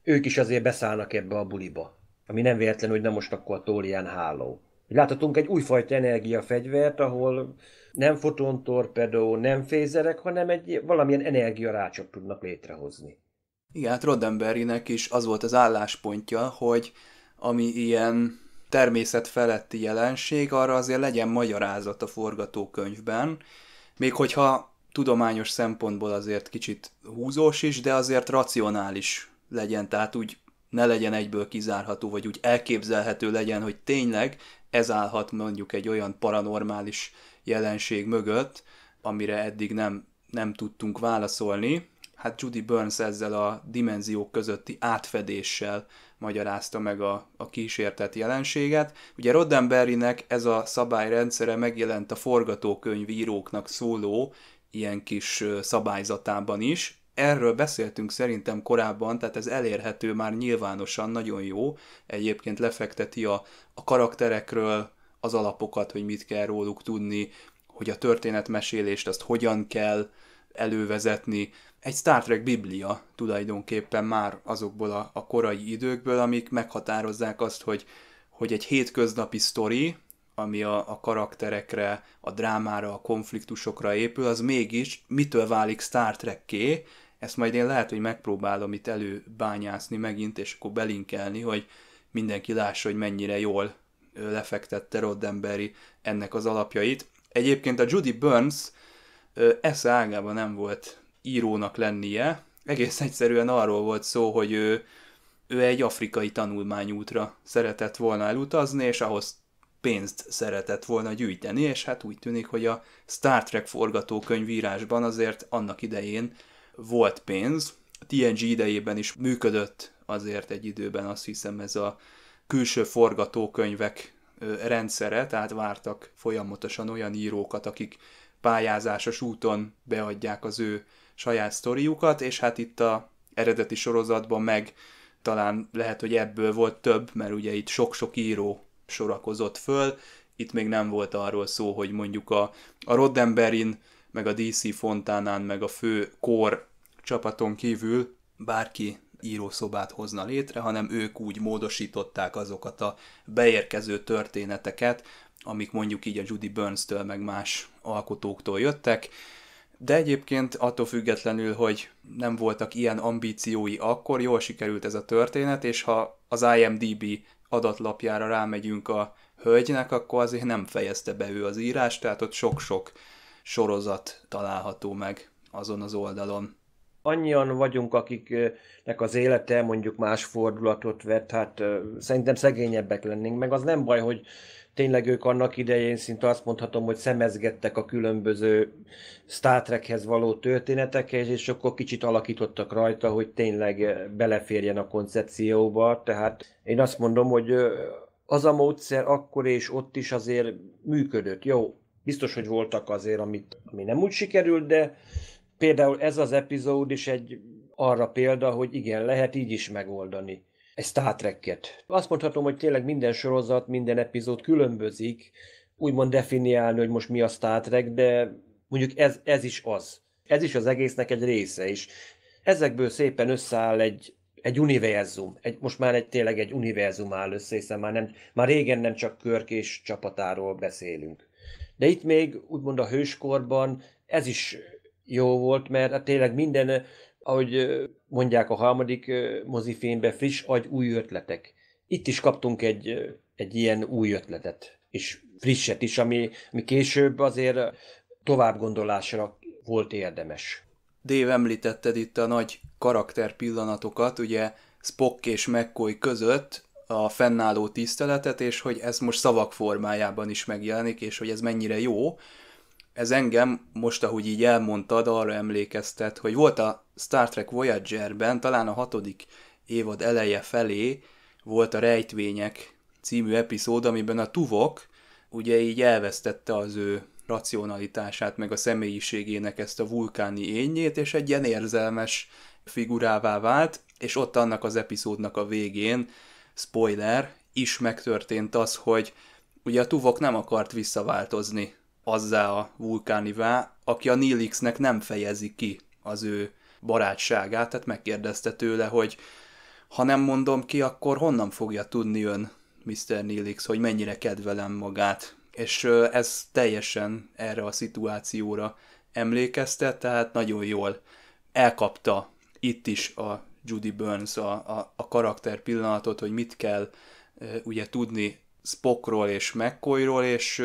ők is azért beszállnak ebbe a buliba. Ami nem véletlen, hogy nem most akkor a tólián háló. Láthatunk egy újfajta energiafegyvert, ahol nem fotontorpedó, nem fézerek, hanem egy valamilyen energiarácsot tudnak létrehozni. Igen, hát Roddenberrynek is az volt az álláspontja, hogy ami ilyen természet feletti jelenség, arra azért legyen magyarázat a forgatókönyvben, még hogyha tudományos szempontból azért kicsit húzós is, de azért racionális legyen, tehát úgy ne legyen egyből kizárható, vagy úgy elképzelhető legyen, hogy tényleg ez állhat mondjuk egy olyan paranormális jelenség mögött, amire eddig nem, nem tudtunk válaszolni. Hát Judy Burns ezzel a dimenziók közötti átfedéssel magyarázta meg a, a kísértett jelenséget. Ugye Roddenberrynek ez a szabályrendszere megjelent a forgatókönyvíróknak szóló ilyen kis szabályzatában is, erről beszéltünk szerintem korábban, tehát ez elérhető már nyilvánosan, nagyon jó. Egyébként lefekteti a, a karakterekről, az alapokat, hogy mit kell róluk tudni, hogy a történetmesélést azt hogyan kell elővezetni. Egy Star Trek biblia tulajdonképpen már azokból a, a korai időkből, amik meghatározzák azt, hogy, hogy egy hétköznapi sztori, ami a, a karakterekre, a drámára, a konfliktusokra épül, az mégis mitől válik Star Trekké, ezt majd én lehet, hogy megpróbálom itt előbányászni megint, és akkor belinkelni, hogy mindenki lássa, hogy mennyire jól lefektette Roddenberry ennek az alapjait. Egyébként a Judy Burns esze ágában nem volt írónak lennie, egész egyszerűen arról volt szó, hogy ő, ő egy afrikai tanulmányútra szeretett volna elutazni, és ahhoz pénzt szeretett volna gyűjteni, és hát úgy tűnik, hogy a Star Trek forgatókönyvírásban azért annak idején volt pénz. A TNG idejében is működött azért egy időben azt hiszem ez a külső forgatókönyvek rendszere, tehát vártak folyamatosan olyan írókat, akik pályázásos úton beadják az ő saját sztoriukat, és hát itt a eredeti sorozatban meg talán lehet, hogy ebből volt több, mert ugye itt sok-sok író sorakozott föl, itt még nem volt arról szó, hogy mondjuk a, a Roddenberin, meg a DC Fontánán, meg a fő kor csapaton kívül bárki írószobát hozna létre, hanem ők úgy módosították azokat a beérkező történeteket, amik mondjuk így a Judy Burns-től meg más alkotóktól jöttek, de egyébként attól függetlenül, hogy nem voltak ilyen ambíciói akkor, jól sikerült ez a történet, és ha az IMDB adatlapjára rámegyünk a hölgynek, akkor azért nem fejezte be ő az írást, tehát ott sok-sok sorozat található meg azon az oldalon annyian vagyunk, akiknek az élete mondjuk más fordulatot vett, hát szerintem szegényebbek lennénk, meg az nem baj, hogy tényleg ők annak idején szinte azt mondhatom, hogy szemezgettek a különböző Star Trekhez való történetekhez, és akkor kicsit alakítottak rajta, hogy tényleg beleférjen a koncepcióba, tehát én azt mondom, hogy az a módszer akkor és ott is azért működött. Jó, biztos, hogy voltak azért, amit, ami nem úgy sikerült, de például ez az epizód is egy arra példa, hogy igen, lehet így is megoldani egy Star Trek-et. Azt mondhatom, hogy tényleg minden sorozat, minden epizód különbözik, úgymond definiálni, hogy most mi a Star Trek, de mondjuk ez, ez is az. Ez is az egésznek egy része is. Ezekből szépen összeáll egy, egy univerzum, egy, most már egy, tényleg egy univerzum áll össze, hiszen már, nem, már régen nem csak Körk és csapatáról beszélünk. De itt még úgymond a hőskorban ez is jó volt, mert hát tényleg minden, ahogy mondják a harmadik mozifilmbe, friss agy, új ötletek. Itt is kaptunk egy, egy ilyen új ötletet, és frisset is, ami, ami később azért tovább gondolásra volt érdemes. Dév említetted itt a nagy karakter pillanatokat, ugye Spock és McCoy között a fennálló tiszteletet, és hogy ez most szavak formájában is megjelenik, és hogy ez mennyire jó ez engem most, ahogy így elmondtad, arra emlékeztet, hogy volt a Star Trek Voyager-ben, talán a hatodik évad eleje felé volt a Rejtvények című epizód, amiben a tuvok ugye így elvesztette az ő racionalitását, meg a személyiségének ezt a vulkáni ényét, és egy ilyen érzelmes figurává vált, és ott annak az epizódnak a végén, spoiler, is megtörtént az, hogy ugye a tuvok nem akart visszaváltozni azzá a vulkánivá, aki a Nilixnek nem fejezi ki az ő barátságát, tehát megkérdezte tőle, hogy ha nem mondom ki, akkor honnan fogja tudni ön, Mr. Nilix, hogy mennyire kedvelem magát. És ez teljesen erre a szituációra emlékeztet, tehát nagyon jól elkapta itt is a Judy Burns a, a, a karakter pillanatot, hogy mit kell ugye tudni Spockról és McCoyról, és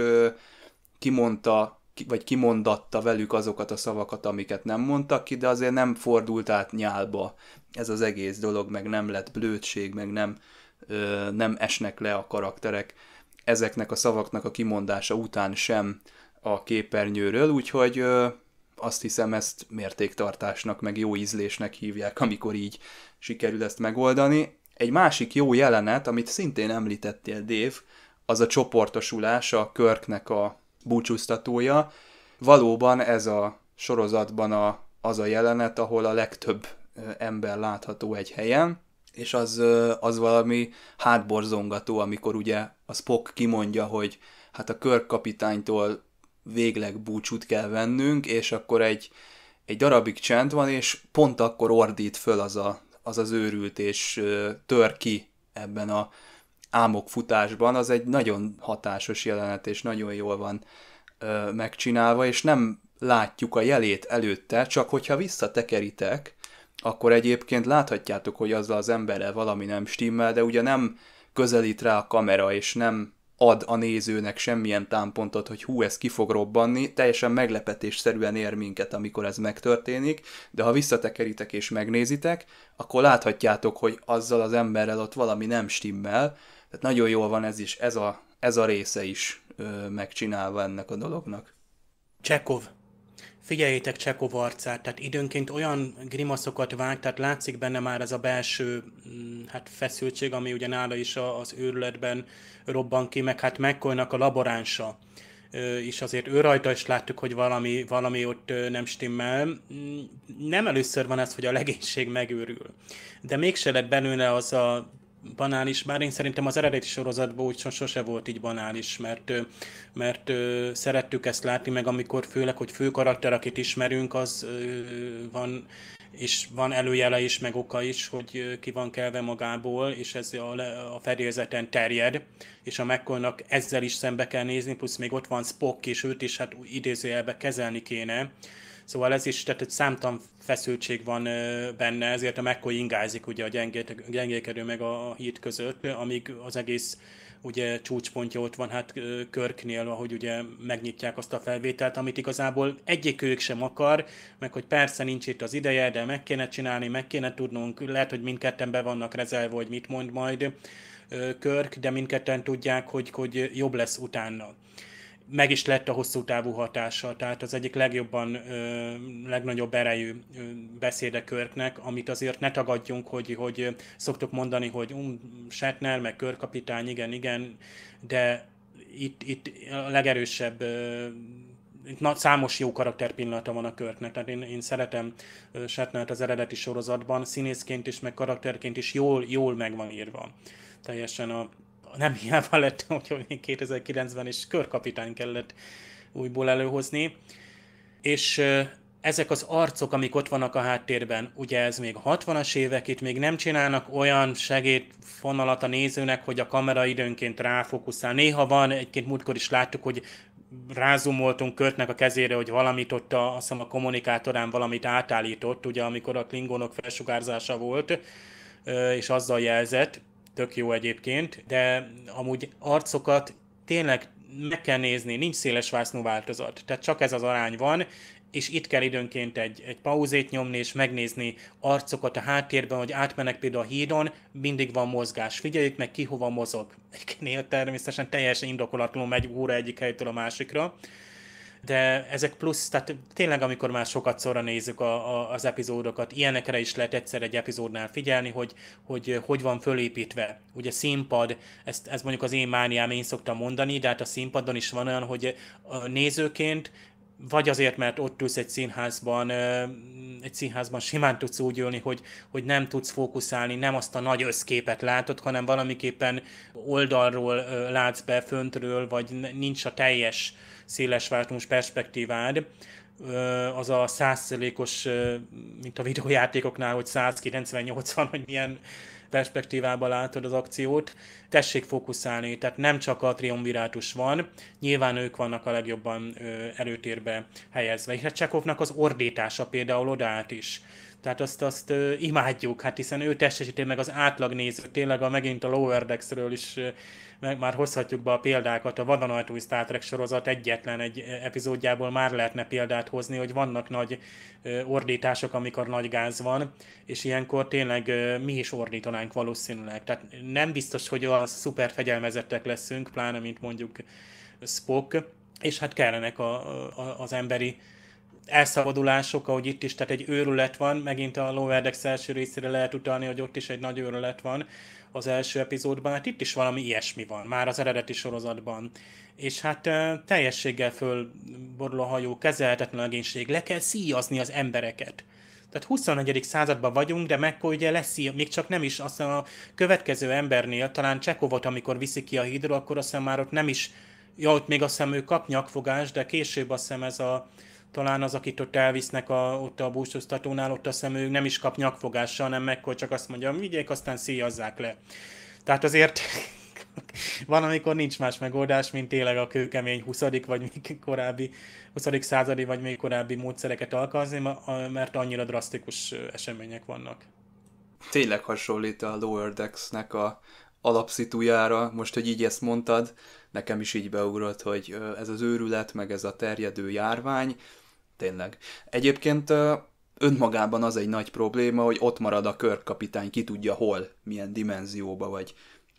kimondta, vagy kimondatta velük azokat a szavakat, amiket nem mondtak ki, de azért nem fordult át nyálba ez az egész dolog, meg nem lett blödség, meg nem, ö, nem esnek le a karakterek ezeknek a szavaknak a kimondása után sem a képernyőről, úgyhogy ö, azt hiszem ezt mértéktartásnak, meg jó ízlésnek hívják, amikor így sikerül ezt megoldani. Egy másik jó jelenet, amit szintén említettél, Dév, az a csoportosulás a Körknek a búcsúztatója. Valóban ez a sorozatban a, az a jelenet, ahol a legtöbb ember látható egy helyen, és az, az valami hátborzongató, amikor ugye a Spock kimondja, hogy hát a körkapitánytól végleg búcsút kell vennünk, és akkor egy, egy darabig csend van, és pont akkor ordít föl az a, az, az őrült, és tör ki ebben a futásban az egy nagyon hatásos jelenet, és nagyon jól van ö, megcsinálva, és nem látjuk a jelét előtte, csak hogyha visszatekeritek, akkor egyébként láthatjátok, hogy azzal az emberrel valami nem stimmel, de ugye nem közelít rá a kamera, és nem ad a nézőnek semmilyen támpontot, hogy hú, ez ki fog robbanni, teljesen meglepetésszerűen ér minket, amikor ez megtörténik, de ha visszatekeritek és megnézitek, akkor láthatjátok, hogy azzal az emberrel ott valami nem stimmel, tehát nagyon jól van ez is, ez a, ez a része is ö, megcsinálva ennek a dolognak. Csekov. Figyeljétek Csekov arcát, tehát időnként olyan grimaszokat vág, tehát látszik benne már ez a belső mm, hát feszültség, ami ugye nála is az őrületben robban ki, meg hát megkolnak a laboránsa és azért ő rajta is láttuk, hogy valami, valami ott nem stimmel. Mm, nem először van ez, hogy a legénység megőrül, de mégse lett belőle az a banális, bár én szerintem az eredeti sorozatban úgy sose volt így banális, mert, mert szerettük ezt látni, meg amikor főleg, hogy fő karakter, akit ismerünk, az van, és van előjele is, meg oka is, hogy ki van kelve magából, és ez a, a fedélzeten terjed, és a mekkornak ezzel is szembe kell nézni, plusz még ott van Spock, és őt is hát idézőjelbe kezelni kéne, Szóval ez is, tehát egy számtalan feszültség van benne, ezért a McCoy ingázik ugye a gyengékedő meg a, a híd között, amíg az egész ugye csúcspontja ott van, hát Körknél, ahogy ugye megnyitják azt a felvételt, amit igazából egyik ők sem akar, meg hogy persze nincs itt az ideje, de meg kéne csinálni, meg kéne tudnunk, lehet, hogy mindketten be vannak rezelve, hogy mit mond majd Körk, de mindketten tudják, hogy, hogy jobb lesz utána meg is lett a hosszú távú hatása, tehát az egyik legjobban, ö, legnagyobb erejű beszéde amit azért ne tagadjunk, hogy, hogy szoktuk mondani, hogy um, Shatner, meg Körkapitány, igen, igen, de itt, itt a legerősebb ö, nagy, számos jó karakter pillanata van a körtnek. tehát én, én szeretem Shatnert az eredeti sorozatban, színészként is, meg karakterként is jól, jól megvan írva teljesen a, nem hiába lett, hogy ben is körkapitány kellett újból előhozni. És ezek az arcok, amik ott vannak a háttérben, ugye ez még 60-as évek, itt még nem csinálnak olyan segédfonalat a nézőnek, hogy a kamera időnként ráfókuszál. Néha van, egyként múltkor is láttuk, hogy rázumoltunk Körtnek a kezére, hogy valamit ott a, azt hiszem a kommunikátorán valamit átállított, ugye amikor a klingonok felsugárzása volt, és azzal jelzett tök jó egyébként, de amúgy arcokat tényleg meg kell nézni, nincs széles vásznú változat, tehát csak ez az arány van, és itt kell időnként egy, egy pauzét nyomni, és megnézni arcokat a háttérben, hogy átmenek például a hídon, mindig van mozgás. Figyeljük meg, ki hova mozog. Egy néha természetesen teljesen indokolatlanul megy óra egyik helytől a másikra, de ezek plusz, tehát tényleg amikor már sokat szóra nézzük a, a, az epizódokat, ilyenekre is lehet egyszer egy epizódnál figyelni, hogy hogy, hogy van fölépítve. Ugye színpad, ezt, ez mondjuk az én mániám, én szoktam mondani, de hát a színpadon is van olyan, hogy a nézőként vagy azért, mert ott ülsz egy színházban, egy színházban simán tudsz úgy ülni, hogy, hogy nem tudsz fókuszálni, nem azt a nagy összképet látod, hanem valamiképpen oldalról látsz be, föntről, vagy nincs a teljes széles váltós perspektívád, az a százszerékos, mint a videójátékoknál, hogy 190-80, hogy milyen perspektívában látod az akciót, tessék fókuszálni, tehát nem csak a triumvirátus van, nyilván ők vannak a legjobban előtérbe helyezve. És Csekovnak az ordítása például odaát is. Tehát azt, azt imádjuk, hát hiszen ő testesíti meg az átlag tényleg a megint a Lower Decks-ről is meg már hozhatjuk be a példákat, a vadonatúj Star Trek sorozat egyetlen egy epizódjából már lehetne példát hozni, hogy vannak nagy ordítások, amikor nagy gáz van, és ilyenkor tényleg mi is ordítanánk valószínűleg. Tehát nem biztos, hogy olyan szuper fegyelmezettek leszünk, pláne mint mondjuk Spock, és hát kellenek a, a, az emberi elszabadulások, ahogy itt is, tehát egy őrület van, megint a Lower Decks első részére lehet utalni, hogy ott is egy nagy őrület van, az első epizódban, hát itt is valami ilyesmi van, már az eredeti sorozatban. És hát teljességgel fölborul a hajó, kezelhetetlen legénység, le kell szíjazni az embereket. Tehát 21. században vagyunk, de McCoy ugye lesz, még csak nem is, aztán a következő embernél, talán Csekovot, amikor viszi ki a hídról, akkor aztán már ott nem is, ja, ott még azt hiszem ő kap nyakfogást, de később azt hiszem ez a, talán az, akit ott elvisznek a, ott a búcsúztatónál, ott a hiszem nem is kap nyakfogásra, hanem mekkor csak azt mondja, vigyék, aztán szíjazzák le. Tehát azért van, amikor nincs más megoldás, mint tényleg a kőkemény 20. vagy még korábbi, 20. századi vagy még korábbi módszereket alkalmazni, mert annyira drasztikus események vannak. Tényleg hasonlít a Lower Decks-nek a alapszitujára, most, hogy így ezt mondtad, nekem is így beugrott, hogy ez az őrület, meg ez a terjedő járvány, Tényleg. Egyébként önmagában az egy nagy probléma, hogy ott marad a körkapitány, ki tudja hol, milyen dimenzióba, vagy,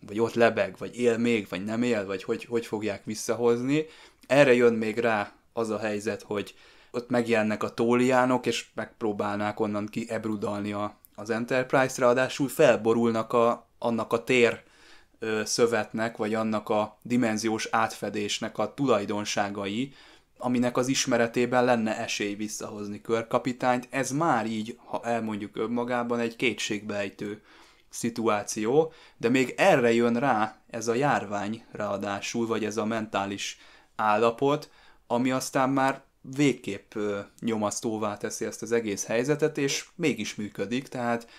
vagy ott lebeg, vagy él még, vagy nem él, vagy hogy, hogy fogják visszahozni. Erre jön még rá az a helyzet, hogy ott megjelennek a tóliánok, és megpróbálnák onnan ebrudalni a, az Enterprise, ráadásul felborulnak a, annak a tér szövetnek, vagy annak a dimenziós átfedésnek a tulajdonságai, aminek az ismeretében lenne esély visszahozni körkapitányt. Ez már így, ha elmondjuk önmagában, egy kétségbejtő szituáció, de még erre jön rá ez a járvány ráadásul, vagy ez a mentális állapot, ami aztán már végképp nyomasztóvá teszi ezt az egész helyzetet, és mégis működik, tehát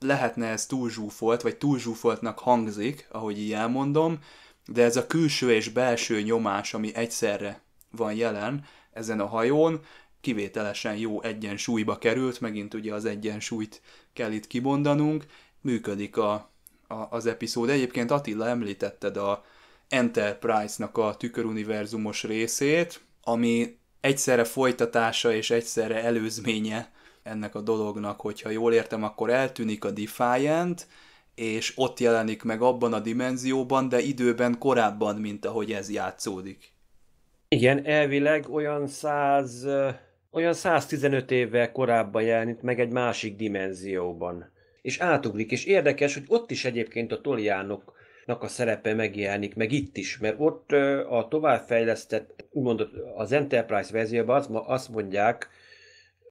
lehetne ez túl zsúfolt, vagy túl zsúfoltnak hangzik, ahogy így elmondom, de ez a külső és belső nyomás, ami egyszerre van jelen ezen a hajón, kivételesen jó egyensúlyba került, megint ugye az egyensúlyt kell itt kibondanunk, működik a, a, az epizód. Egyébként Attila említetted a Enterprise-nak a tüköruniverzumos részét, ami egyszerre folytatása és egyszerre előzménye ennek a dolognak, hogyha jól értem, akkor eltűnik a Defiant, és ott jelenik meg abban a dimenzióban, de időben korábban, mint ahogy ez játszódik. Igen, elvileg olyan 100, olyan 115 évvel korábban jelenik meg egy másik dimenzióban. És átugrik, és érdekes, hogy ott is egyébként a toliánok a szerepe megjelenik, meg itt is, mert ott a továbbfejlesztett, úgymond az Enterprise verzióban azt, azt mondják,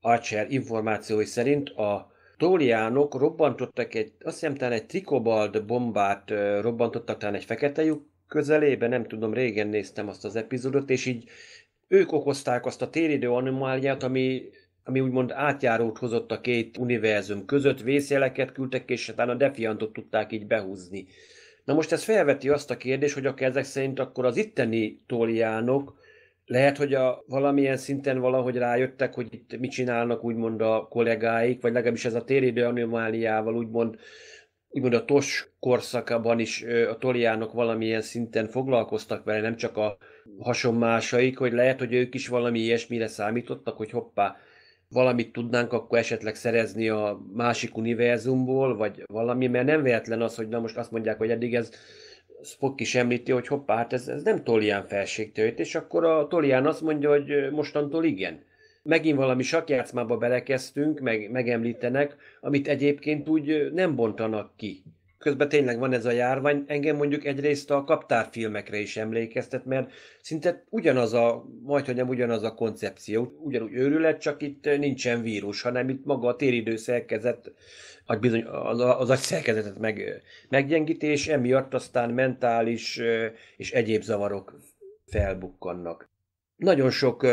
Archer információi szerint a tóliánok robbantottak egy, azt hiszem, talán egy trikobald bombát robbantottak, talán egy fekete lyuk közelébe, nem tudom, régen néztem azt az epizódot, és így ők okozták azt a téridő anomáliát, ami, ami úgymond átjárót hozott a két univerzum között, vészjeleket küldtek, és hát a defiantot tudták így behúzni. Na most ez felveti azt a kérdést, hogy a ezek szerint akkor az itteni toliánok lehet, hogy a, valamilyen szinten valahogy rájöttek, hogy itt mit csinálnak úgymond a kollégáik, vagy legalábbis ez a téridő anomáliával úgymond úgymond a TOS korszakában is a toliánok valamilyen szinten foglalkoztak vele, nem csak a hasonmásaik, hogy lehet, hogy ők is valami ilyesmire számítottak, hogy hoppá, valamit tudnánk akkor esetleg szerezni a másik univerzumból, vagy valami, mert nem véletlen az, hogy na most azt mondják, hogy eddig ez Spock is említi, hogy hoppá, hát ez, ez nem Tolián felségtőjét, és akkor a tolián azt mondja, hogy mostantól igen megint valami sakjátszmába belekezdtünk, meg, megemlítenek, amit egyébként úgy nem bontanak ki. Közben tényleg van ez a járvány, engem mondjuk egyrészt a kaptárfilmekre is emlékeztet, mert szinte ugyanaz a, majd hogy nem ugyanaz a koncepció, ugyanúgy őrület, csak itt nincsen vírus, hanem itt maga a téridő szerkezet, vagy bizony az, az szerkezetet meg, meggyengíti, és emiatt aztán mentális és egyéb zavarok felbukkannak. Nagyon sok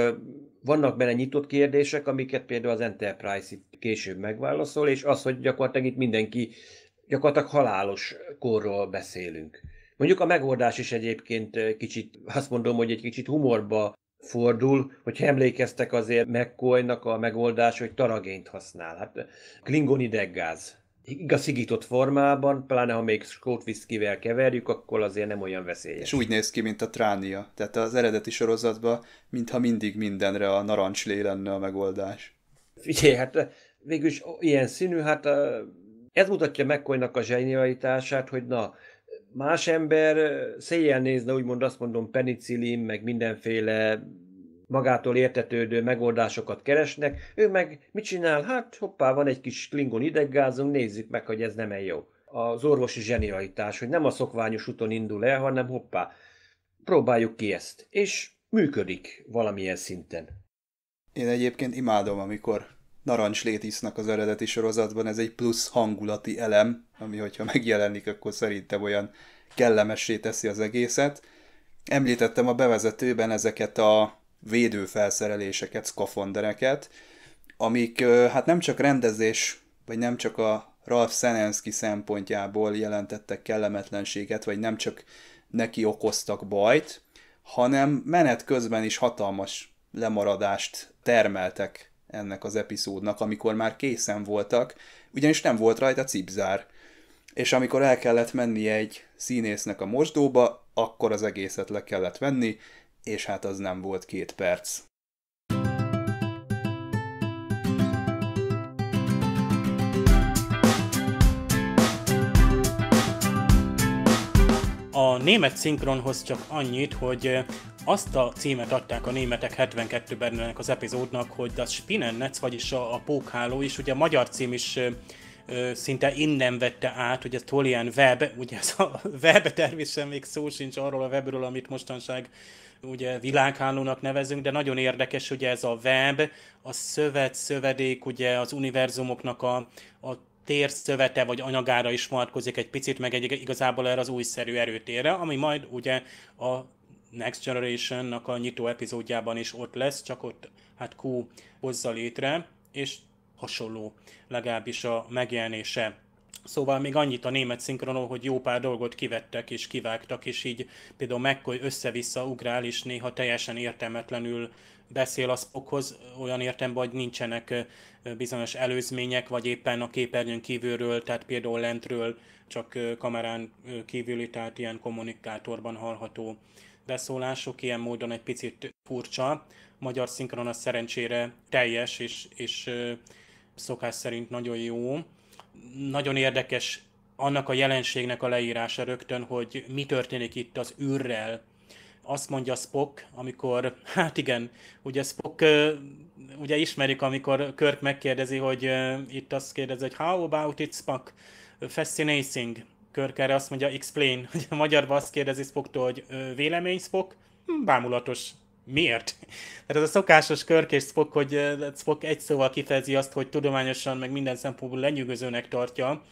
vannak benne nyitott kérdések, amiket például az Enterprise később megválaszol, és az, hogy gyakorlatilag itt mindenki, gyakorlatilag halálos korról beszélünk. Mondjuk a megoldás is egyébként kicsit, azt mondom, hogy egy kicsit humorba fordul, hogy emlékeztek azért mccoy a megoldás, hogy taragént használ. Hát Klingon ideggáz igazigított formában, pláne ha még Scott whiskyvel keverjük, akkor azért nem olyan veszélyes. És úgy néz ki, mint a tránia. Tehát az eredeti sorozatban, mintha mindig mindenre a narancslé lenne a megoldás. Figyelj, hát eh, végülis ilyen színű, hát eh, ez mutatja McCoynak a zsenialitását, hogy na, más ember eh, széjjel nézne, úgymond azt mondom, penicillin, meg mindenféle magától értetődő megoldásokat keresnek, ő meg mit csinál? Hát hoppá, van egy kis klingon ideggázunk, nézzük meg, hogy ez nem egy jó. Az orvosi zsenialitás, hogy nem a szokványos úton indul el, hanem hoppá, próbáljuk ki ezt. És működik valamilyen szinten. Én egyébként imádom, amikor narancslét isznak az eredeti sorozatban, ez egy plusz hangulati elem, ami hogyha megjelenik, akkor szerintem olyan kellemessé teszi az egészet. Említettem a bevezetőben ezeket a védőfelszereléseket, skafondereket, amik hát nem csak rendezés, vagy nem csak a Ralph Szenenszki szempontjából jelentettek kellemetlenséget, vagy nem csak neki okoztak bajt, hanem menet közben is hatalmas lemaradást termeltek ennek az epizódnak, amikor már készen voltak, ugyanis nem volt rajta cipzár. És amikor el kellett menni egy színésznek a mosdóba, akkor az egészet le kellett venni, és hát az nem volt két perc. A német szinkronhoz csak annyit, hogy eh, azt a címet adták a németek 72-ben az epizódnak, hogy a Spinnennetz, vagyis a, a pókháló is, ugye a magyar cím is ö, eh, eh, szinte innen vette át, hogy a Tolian Web, ugye ez a Web természetesen még szó sincs arról a webről, amit mostanság ugye világhálónak nevezünk, de nagyon érdekes ugye ez a web, a szövet, szövedék, ugye az univerzumoknak a, a térszövete vagy anyagára is vonatkozik egy picit, meg egy, igazából erre az újszerű erőtérre, ami majd ugye a Next Generation-nak a nyitó epizódjában is ott lesz, csak ott hát Q hozza létre, és hasonló legalábbis a megjelenése. Szóval még annyit a német szinkronról, hogy jó pár dolgot kivettek és kivágtak, és így például McCoy össze-vissza ugrál, és néha teljesen értelmetlenül beszél az okhoz olyan értem, hogy nincsenek bizonyos előzmények, vagy éppen a képernyőn kívülről, tehát például lentről, csak kamerán kívüli, tehát ilyen kommunikátorban hallható beszólások, ilyen módon egy picit furcsa. Magyar szinkron az szerencsére teljes, és, és szokás szerint nagyon jó nagyon érdekes annak a jelenségnek a leírása rögtön, hogy mi történik itt az űrrel. Azt mondja Spock, amikor, hát igen, ugye Spock, ugye ismerik, amikor Körk megkérdezi, hogy itt azt kérdezi, hogy how about it, Spock? Fascinating. Körk erre azt mondja, explain. hogy a magyarban azt kérdezi Spocktól, hogy vélemény Spock? Hm, bámulatos miért? Mert ez a szokásos körkés Spock, hogy Spock egy szóval kifejezi azt, hogy tudományosan meg minden szempontból lenyűgözőnek tartja.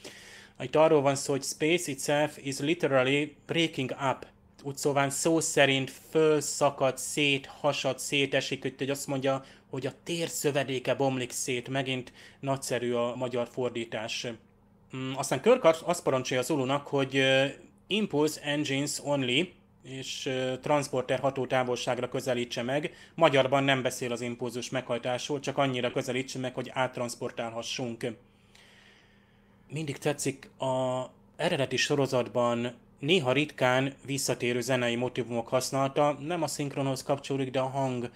Itt arról van szó, hogy space itself is literally breaking up. Úgy szóval szó szerint fölszakad, szét, hasad, szétesik, hogy azt mondja, hogy a tér szövedéke bomlik szét. Megint nagyszerű a magyar fordítás. Mm, aztán Körk azt parancsolja az ulunak, hogy impulse engines only, és transporter hatótávolságra közelítse meg. Magyarban nem beszél az impulzus meghajtásról, csak annyira közelítse meg, hogy áttransportálhassunk. Mindig tetszik a eredeti sorozatban néha ritkán visszatérő zenei motivumok használta, nem a szinkronhoz kapcsolódik, de a hang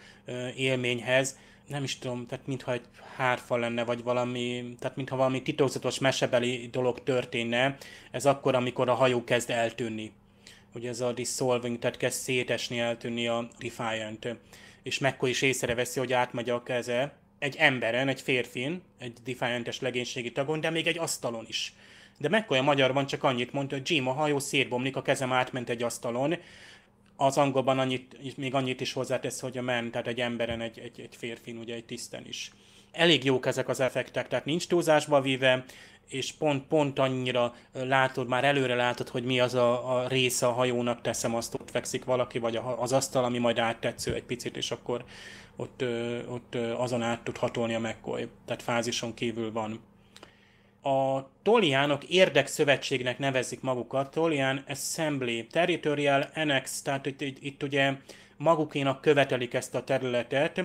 élményhez. Nem is tudom, tehát mintha egy hárfa lenne, vagy valami, tehát mintha valami titokzatos mesebeli dolog történne. Ez akkor, amikor a hajó kezd eltűnni hogy ez a dissolving, tehát kezd szétesni, eltűnni a defiant. És mekkor is észreveszi, hogy átmegy a keze egy emberen, egy férfin, egy defiantes legénységi tagon, de még egy asztalon is. De McCoy a magyarban csak annyit mondta, hogy Jim, a hajó szétbomlik, a kezem átment egy asztalon. Az angolban annyit, még annyit is hozzátesz, hogy a men, tehát egy emberen, egy, egy, egy férfin, ugye egy tiszten is elég jók ezek az effektek, tehát nincs túlzásba véve, és pont, pont annyira látod, már előre látod, hogy mi az a, a része a hajónak, teszem azt, ott fekszik valaki, vagy az asztal, ami majd áttetsző egy picit, és akkor ott, ott azon át tud hatolni a McCoy, tehát fázison kívül van. A Toliánok érdekszövetségnek nevezik magukat, Tolian Assembly, Territorial Annex, tehát itt, itt, itt ugye magukénak követelik ezt a területet,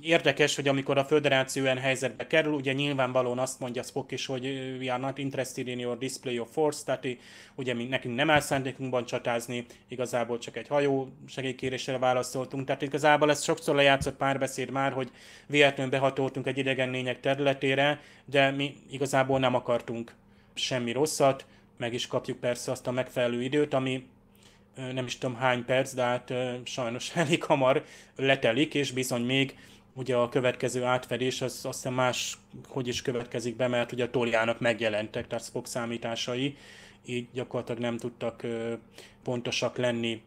érdekes, hogy amikor a föderáció ilyen helyzetbe kerül, ugye nyilvánvalóan azt mondja Spock is, hogy uh, we are not interested in your display of force, tehát eh, ugye mi, nekünk nem áll szándékunkban csatázni, igazából csak egy hajó segélykérésre válaszoltunk, tehát igazából ez sokszor lejátszott párbeszéd már, hogy véletlenül behatoltunk egy idegen lények területére, de mi igazából nem akartunk semmi rosszat, meg is kapjuk persze azt a megfelelő időt, ami eh, nem is tudom hány perc, de hát eh, sajnos elég hamar letelik, és bizony még ugye a következő átfedés az azt hiszem más, hogy is következik be, mert ugye a Toriának megjelentek, tehát Spock számításai, így gyakorlatilag nem tudtak ö, pontosak lenni.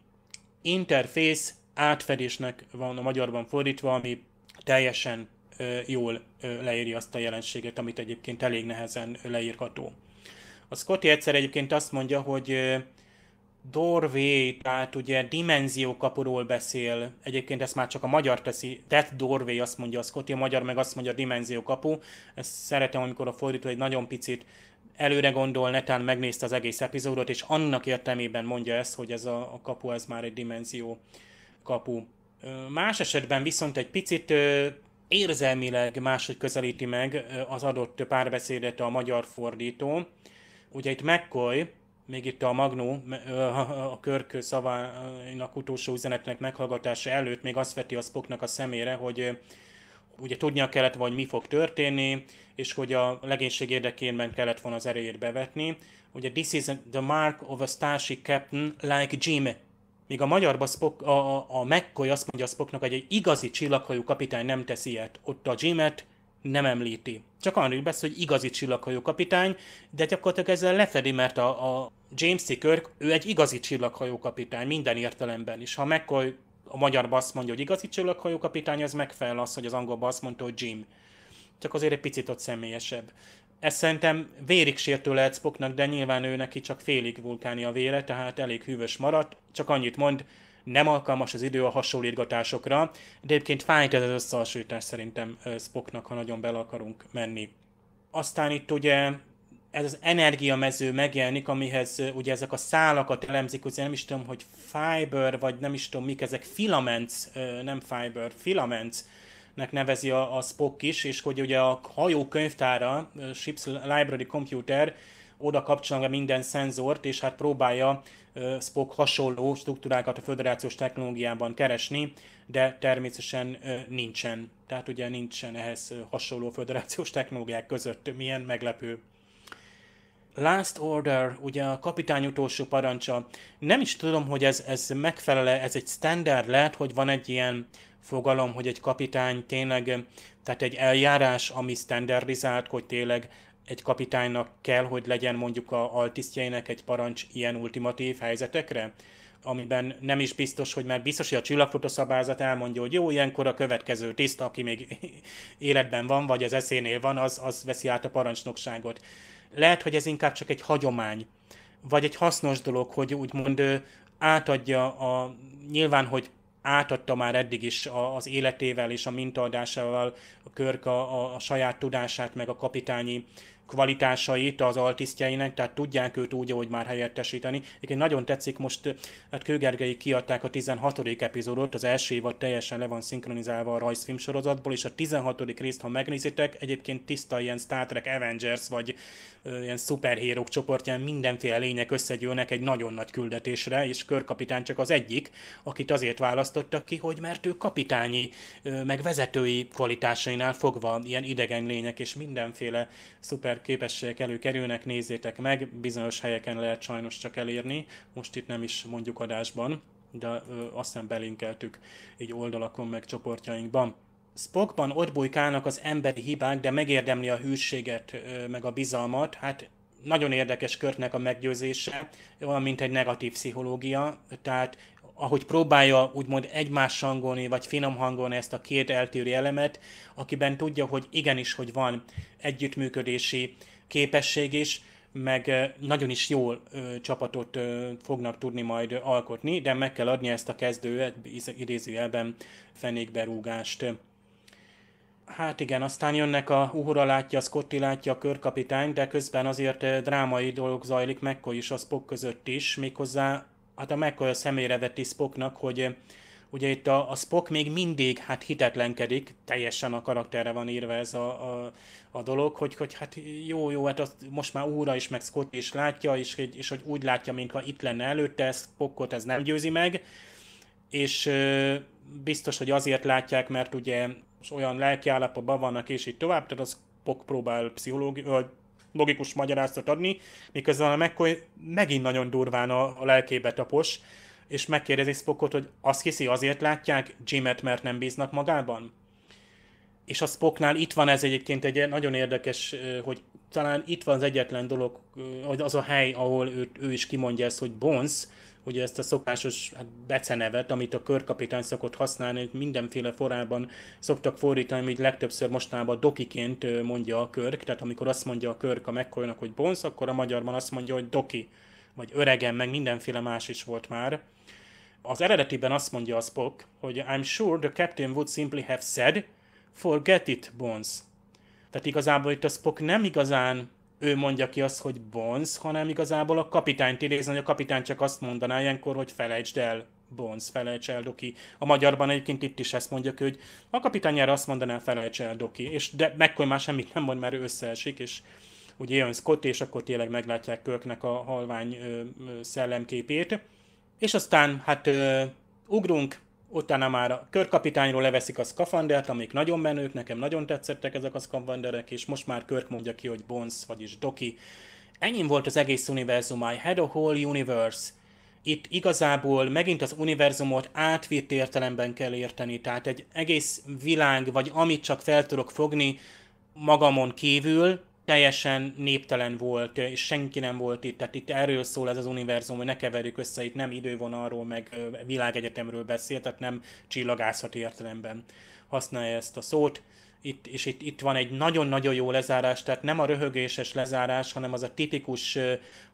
Interfész átfedésnek van a magyarban fordítva, ami teljesen ö, jól ö, leírja azt a jelenséget, amit egyébként elég nehezen leírható. A Scotty egyszer egyébként azt mondja, hogy Dorvé, tehát ugye dimenziókapuról beszél, egyébként ezt már csak a magyar teszi, tehát Dorvé azt mondja a Scotty, a magyar meg azt mondja a dimenziókapu. Ezt szeretem, amikor a fordító egy nagyon picit előre gondol, netán megnézte az egész epizódot, és annak értelmében mondja ezt, hogy ez a, a kapu, ez már egy dimenzió kapu. Más esetben viszont egy picit érzelmileg máshogy közelíti meg az adott párbeszédet a magyar fordító. Ugye itt McCoy még itt a Magnó a körkő szavának utolsó üzenetnek meghallgatása előtt még azt veti a Spocknak a szemére, hogy ugye tudnia kellett volna, hogy mi fog történni, és hogy a legénység érdekében kellett volna az erejét bevetni. Ugye this is the mark of a starship captain like Jim. Míg a magyarban Spock, a, a, a McCoy azt mondja a Spocknak, hogy egy igazi csillaghajú kapitány nem tesz ilyet. Ott a Jimet nem említi. Csak arról beszél, hogy igazi csillaghajó kapitány, de gyakorlatilag ezzel lefedi, mert a, a James T. Kirk, ő egy igazi csillaghajókapitány minden értelemben is. Ha McCoy a magyarban azt mondja, hogy igazi csillaghajókapitány, az megfelel az, hogy az angolban azt mondta, hogy Jim. Csak azért egy picit ott személyesebb. Ez szerintem vérig sértő lehet Spocknak, de nyilván ő neki csak félig vulkáni a vére, tehát elég hűvös maradt. Csak annyit mond, nem alkalmas az idő a hasonlítgatásokra, de egyébként fájt ez az összehasonlítás szerintem Spocknak, ha nagyon bele akarunk menni. Aztán itt ugye ez az energiamező megjelenik, amihez ugye ezek a szálakat elemzik, ugye nem is tudom, hogy fiber, vagy nem is tudom mik, ezek filaments, nem fiber, filaments, nek nevezi a, a Spock is, és hogy ugye a hajó könyvtára, Ships Library Computer, oda kapcsolja minden szenzort, és hát próbálja Spock hasonló struktúrákat a föderációs technológiában keresni, de természetesen nincsen. Tehát ugye nincsen ehhez hasonló föderációs technológiák között. Milyen meglepő. Last Order, ugye a kapitány utolsó parancsa, nem is tudom, hogy ez, ez megfelele, ez egy standard lehet, hogy van egy ilyen fogalom, hogy egy kapitány tényleg, tehát egy eljárás, ami standardizált, hogy tényleg egy kapitánynak kell, hogy legyen mondjuk a altisztjeinek egy parancs ilyen ultimatív helyzetekre, amiben nem is biztos, hogy már biztos, hogy a csillagfotó szabályzat elmondja, hogy jó, ilyenkor a következő tiszta, aki még életben van, vagy az eszénél van, az, az veszi át a parancsnokságot. Lehet, hogy ez inkább csak egy hagyomány, vagy egy hasznos dolog, hogy úgymond átadja a, nyilván, hogy átadta már eddig is az életével és a mintaadásával a Körk a, a, a saját tudását, meg a kapitányi kvalitásait az altisztjeinek, tehát tudják őt úgy, ahogy már helyettesíteni. Én nagyon tetszik most, hát Kőgergei kiadták a 16. epizódot, az első évad teljesen le van szinkronizálva a rajzfilm sorozatból, és a 16. részt, ha megnézitek, egyébként tiszta ilyen Star Trek Avengers, vagy, ilyen szuperhérok csoportján mindenféle lények összegyűlnek egy nagyon nagy küldetésre, és körkapitány csak az egyik, akit azért választottak ki, hogy mert ő kapitányi, meg vezetői kvalitásainál fogva ilyen idegen lények és mindenféle szuper képességek előkerülnek, nézzétek meg, bizonyos helyeken lehet sajnos csak elérni, most itt nem is mondjuk adásban, de ö, hiszem belinkeltük egy oldalakon meg csoportjainkban. Spockban ott bujkálnak az emberi hibák, de megérdemli a hűséget, meg a bizalmat. Hát nagyon érdekes körtnek a meggyőzése, olyan, mint egy negatív pszichológia, tehát ahogy próbálja úgymond egymás hangolni, vagy finom hangolni ezt a két eltérő elemet, akiben tudja, hogy igenis, hogy van együttműködési képesség is, meg nagyon is jól ö, csapatot ö, fognak tudni majd alkotni, de meg kell adni ezt a kezdő idézőjelben fenékberúgást. Hát igen, aztán jönnek a Uhura látja, a Scotty látja, a körkapitány, de közben azért eh, drámai dolog zajlik McCoy is a Spock között is, méghozzá hát a McCoy a szemére veti Spocknak, hogy eh, ugye itt a, a Spock még mindig hát hitetlenkedik, teljesen a karakterre van írva ez a, a, a dolog, hogy, hogy hát jó, jó, hát azt most már uhura is, meg Scotty is látja, és, és hogy úgy látja, mintha itt lenne előtte, ezt Spockot ez nem győzi meg, és eh, biztos, hogy azért látják, mert ugye és olyan lelkiállapotban vannak, és így tovább, tehát az Pok próbál pszichológi, vagy logikus magyarázatot adni, miközben a McCoy megint nagyon durván a, a lelkébe tapos, és megkérdezi Spockot, hogy azt hiszi, azért látják Jimet, mert nem bíznak magában? És a Spocknál itt van ez egyébként egy nagyon érdekes, hogy talán itt van az egyetlen dolog, hogy az a hely, ahol ő, ő is kimondja ezt, hogy Bones, ugye ezt a szokásos hát, becenevet, amit a körkapitány szokott használni, hogy mindenféle forrában szoktak fordítani, hogy legtöbbször mostanában dokiként mondja a körk, tehát amikor azt mondja a körk a megkolynak, hogy bonsz, akkor a magyarban azt mondja, hogy doki, vagy öregen, meg mindenféle más is volt már. Az eredetiben azt mondja a Spock, hogy I'm sure the captain would simply have said, forget it, Bones. Tehát igazából itt a Spock nem igazán ő mondja ki azt, hogy Bonz, hanem igazából a kapitányt idézni, hogy a kapitány csak azt mondaná ilyenkor, hogy felejtsd el Bonz, felejts el Doki. A magyarban egyébként itt is ezt mondjuk, hogy a kapitányára azt mondaná, felejts el Doki, és de McCoy már semmit nem mond, mert ő összeesik, és ugye jön Scott, és akkor tényleg meglátják kölknek a halvány ö, ö, szellemképét. És aztán hát ö, ugrunk, utána már a körkapitányról leveszik a szkafandert, amik nagyon menők, nekem nagyon tetszettek ezek a szkafanderek, és most már Körk mondja ki, hogy bones, vagyis Doki. Ennyi volt az egész univerzum, I had a whole universe. Itt igazából megint az univerzumot átvitt értelemben kell érteni, tehát egy egész világ, vagy amit csak fel tudok fogni magamon kívül, teljesen néptelen volt, és senki nem volt itt, tehát itt erről szól ez az univerzum, hogy ne keverjük össze, itt nem idővonalról, meg világegyetemről beszélt, tehát nem csillagászati értelemben használja ezt a szót itt, és itt, itt van egy nagyon-nagyon jó lezárás, tehát nem a röhögéses lezárás, hanem az a tipikus,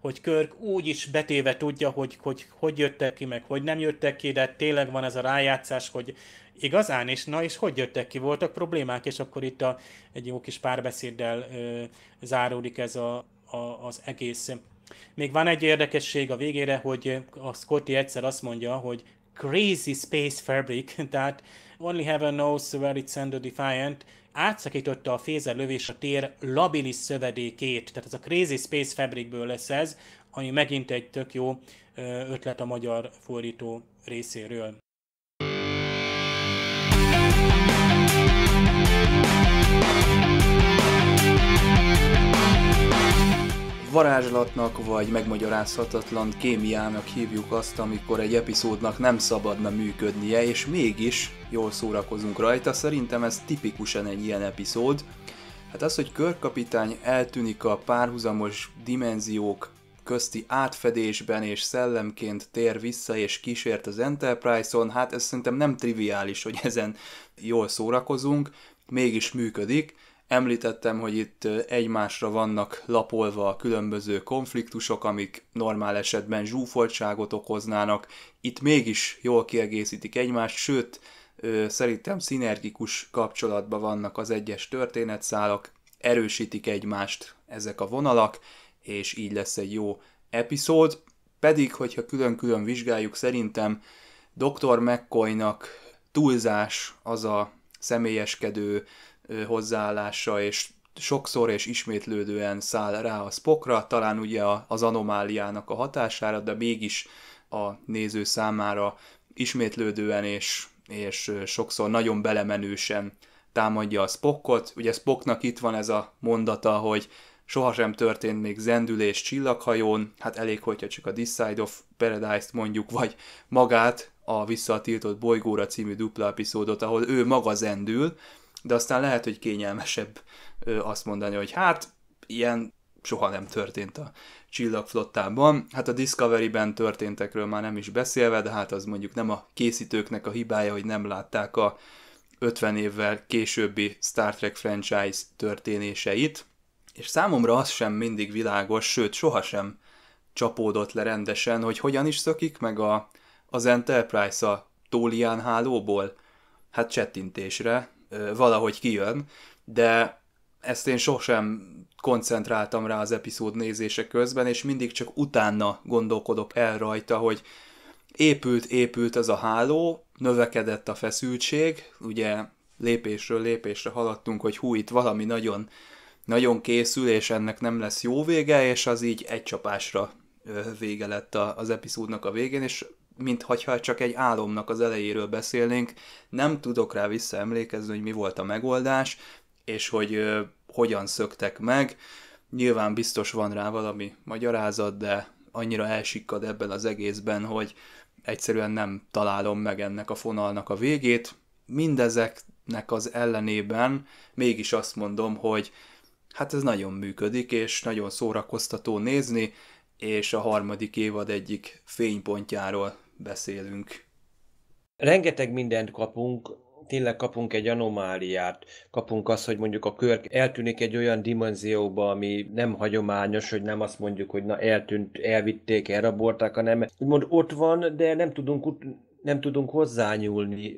hogy Körk úgy is betéve tudja, hogy, hogy hogy jöttek ki, meg hogy nem jöttek ki, de tényleg van ez a rájátszás, hogy igazán, és na és hogy jöttek ki, voltak problémák, és akkor itt a, egy jó kis párbeszéddel ö, záródik ez a, a, az egész. Még van egy érdekesség a végére, hogy a Scotty egyszer azt mondja, hogy crazy space fabric, tehát Only Heaven Knows Where It's Under Defiant átszakította a fézer lövés a tér labilis szövedékét, tehát ez a Crazy Space Fabricből lesz ez, ami megint egy tök jó ötlet a magyar fordító részéről. varázslatnak vagy megmagyarázhatatlan kémiának hívjuk azt, amikor egy epizódnak nem szabadna működnie, és mégis jól szórakozunk rajta. Szerintem ez tipikusan egy ilyen epizód. Hát az, hogy körkapitány eltűnik a párhuzamos dimenziók közti átfedésben és szellemként tér vissza és kísért az Enterprise-on, hát ez szerintem nem triviális, hogy ezen jól szórakozunk, mégis működik. Említettem, hogy itt egymásra vannak lapolva a különböző konfliktusok, amik normál esetben zsúfoltságot okoznának. Itt mégis jól kiegészítik egymást, sőt, szerintem szinergikus kapcsolatban vannak az egyes történetszálak, erősítik egymást ezek a vonalak, és így lesz egy jó epizód. Pedig, hogyha külön-külön vizsgáljuk, szerintem Dr. McCoynak túlzás az a személyeskedő hozzáállása, és sokszor és ismétlődően száll rá a spokra, talán ugye az anomáliának a hatására, de mégis a néző számára ismétlődően és, és sokszor nagyon belemenősen támadja a Spockot. Ugye Spocknak itt van ez a mondata, hogy sohasem történt még zendülés csillaghajón, hát elég, hogyha csak a This Side of Paradise-t mondjuk, vagy magát a Visszatiltott bolygóra című dupla epizódot, ahol ő maga zendül, de aztán lehet, hogy kényelmesebb azt mondani, hogy hát ilyen soha nem történt a csillagflottában. Hát a Discovery-ben történtekről már nem is beszélve, de hát az mondjuk nem a készítőknek a hibája, hogy nem látták a 50 évvel későbbi Star Trek franchise történéseit, és számomra az sem mindig világos, sőt sohasem csapódott le rendesen, hogy hogyan is szökik meg a, az Enterprise a Tólián hálóból. Hát csettintésre, valahogy kijön, de ezt én sosem koncentráltam rá az epizód nézése közben, és mindig csak utána gondolkodok el rajta, hogy épült, épült ez a háló, növekedett a feszültség, ugye lépésről lépésre haladtunk, hogy hú, itt valami nagyon, nagyon készül, és ennek nem lesz jó vége, és az így egy csapásra vége lett az epizódnak a végén, és mintha csak egy álomnak az elejéről beszélnénk, nem tudok rá visszaemlékezni, hogy mi volt a megoldás, és hogy ö, hogyan szöktek meg. Nyilván biztos van rá valami magyarázat, de annyira elsikkad ebben az egészben, hogy egyszerűen nem találom meg ennek a fonalnak a végét. Mindezeknek az ellenében mégis azt mondom, hogy hát ez nagyon működik, és nagyon szórakoztató nézni, és a harmadik évad egyik fénypontjáról beszélünk. Rengeteg mindent kapunk, tényleg kapunk egy anomáliát, kapunk azt, hogy mondjuk a kör eltűnik egy olyan dimenzióba, ami nem hagyományos, hogy nem azt mondjuk, hogy na eltűnt, elvitték, elrabolták, hanem úgymond ott van, de nem tudunk, nem tudunk hozzányúlni,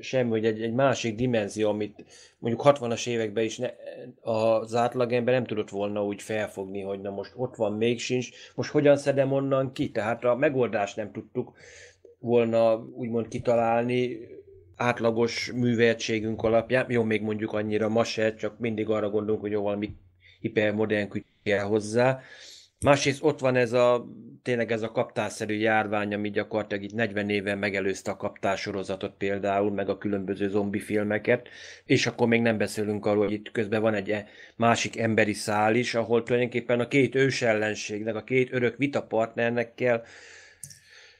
semmi, hogy egy, egy másik dimenzió, amit mondjuk 60-as években is ne, az átlagember nem tudott volna úgy felfogni, hogy na most ott van, még sincs, most hogyan szedem onnan ki? Tehát a megoldást nem tudtuk volna úgymond kitalálni átlagos műveltségünk alapján. Jó, még mondjuk annyira ma se, csak mindig arra gondolunk, hogy jó, valami hipermodern kell hozzá, Másrészt ott van ez a tényleg ez a kaptárszerű járvány, ami gyakorlatilag itt 40 éve megelőzte a kaptársorozatot például, meg a különböző zombi filmeket, és akkor még nem beszélünk arról, hogy itt közben van egy e- másik emberi szál is, ahol tulajdonképpen a két ős ellenségnek, a két örök vitapartnernek kell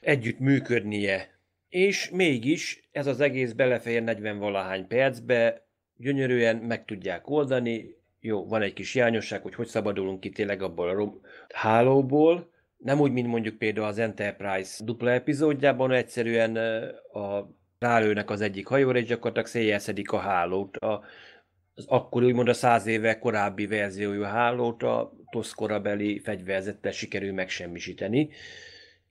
együtt működnie. És mégis ez az egész belefér 40 valahány percbe, gyönyörűen meg tudják oldani, jó, van egy kis hiányosság, hogy hogy szabadulunk ki tényleg abból a rom- hálóból, nem úgy, mint mondjuk például az Enterprise dupla epizódjában, egyszerűen a rálőnek az egyik hajóra, és gyakorlatilag széjjelszedik a hálót, a, az akkor úgymond a száz éve korábbi verziójú hálót a toszkorabeli fegyverzettel sikerül megsemmisíteni.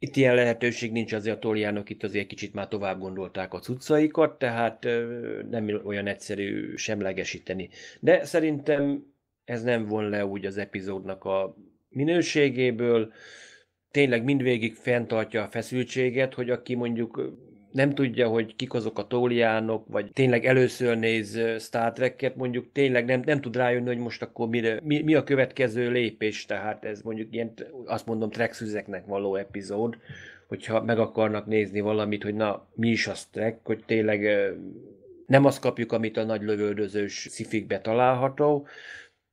Itt ilyen lehetőség nincs, azért a toljának itt azért kicsit már tovább gondolták a cuccaikat, tehát nem olyan egyszerű semlegesíteni. De szerintem ez nem von le úgy az epizódnak a minőségéből, tényleg mindvégig fenntartja a feszültséget, hogy aki mondjuk nem tudja, hogy kik azok a tóliánok, vagy tényleg először néz Star Trek-et, mondjuk tényleg nem, nem tud rájönni, hogy most akkor mire, mi, mi a következő lépés, tehát ez mondjuk ilyen, azt mondom, trek való epizód, hogyha meg akarnak nézni valamit, hogy na, mi is az Trek, hogy tényleg nem azt kapjuk, amit a nagy lövöldözős szifikbe található.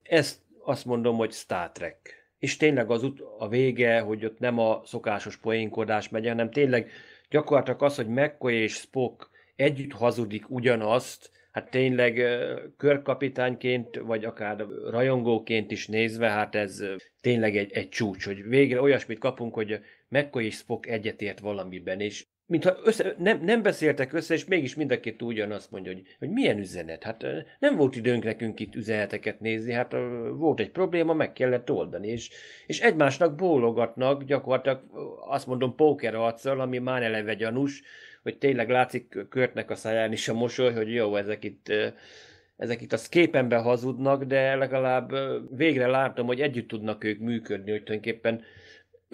Ezt azt mondom, hogy Star Trek. És tényleg az ut- a vége, hogy ott nem a szokásos poénkodás megy, hanem tényleg gyakorlatilag az, hogy McCoy és Spock együtt hazudik ugyanazt, hát tényleg körkapitányként, vagy akár rajongóként is nézve, hát ez tényleg egy, egy csúcs, hogy végre olyasmit kapunk, hogy McCoy és Spock egyetért valamiben, és mintha össze, nem, nem beszéltek össze, és mégis mind a két ugyanazt mondja, hogy, hogy milyen üzenet. Hát nem volt időnk nekünk itt üzeneteket nézni, hát volt egy probléma, meg kellett oldani, és, és egymásnak bólogatnak, gyakorlatilag azt mondom póker arccal, ami már eleve gyanús, hogy tényleg látszik Körtnek a száján is a mosoly, hogy jó, ezek itt ezek itt a képenben hazudnak, de legalább végre látom, hogy együtt tudnak ők működni, hogy tulajdonképpen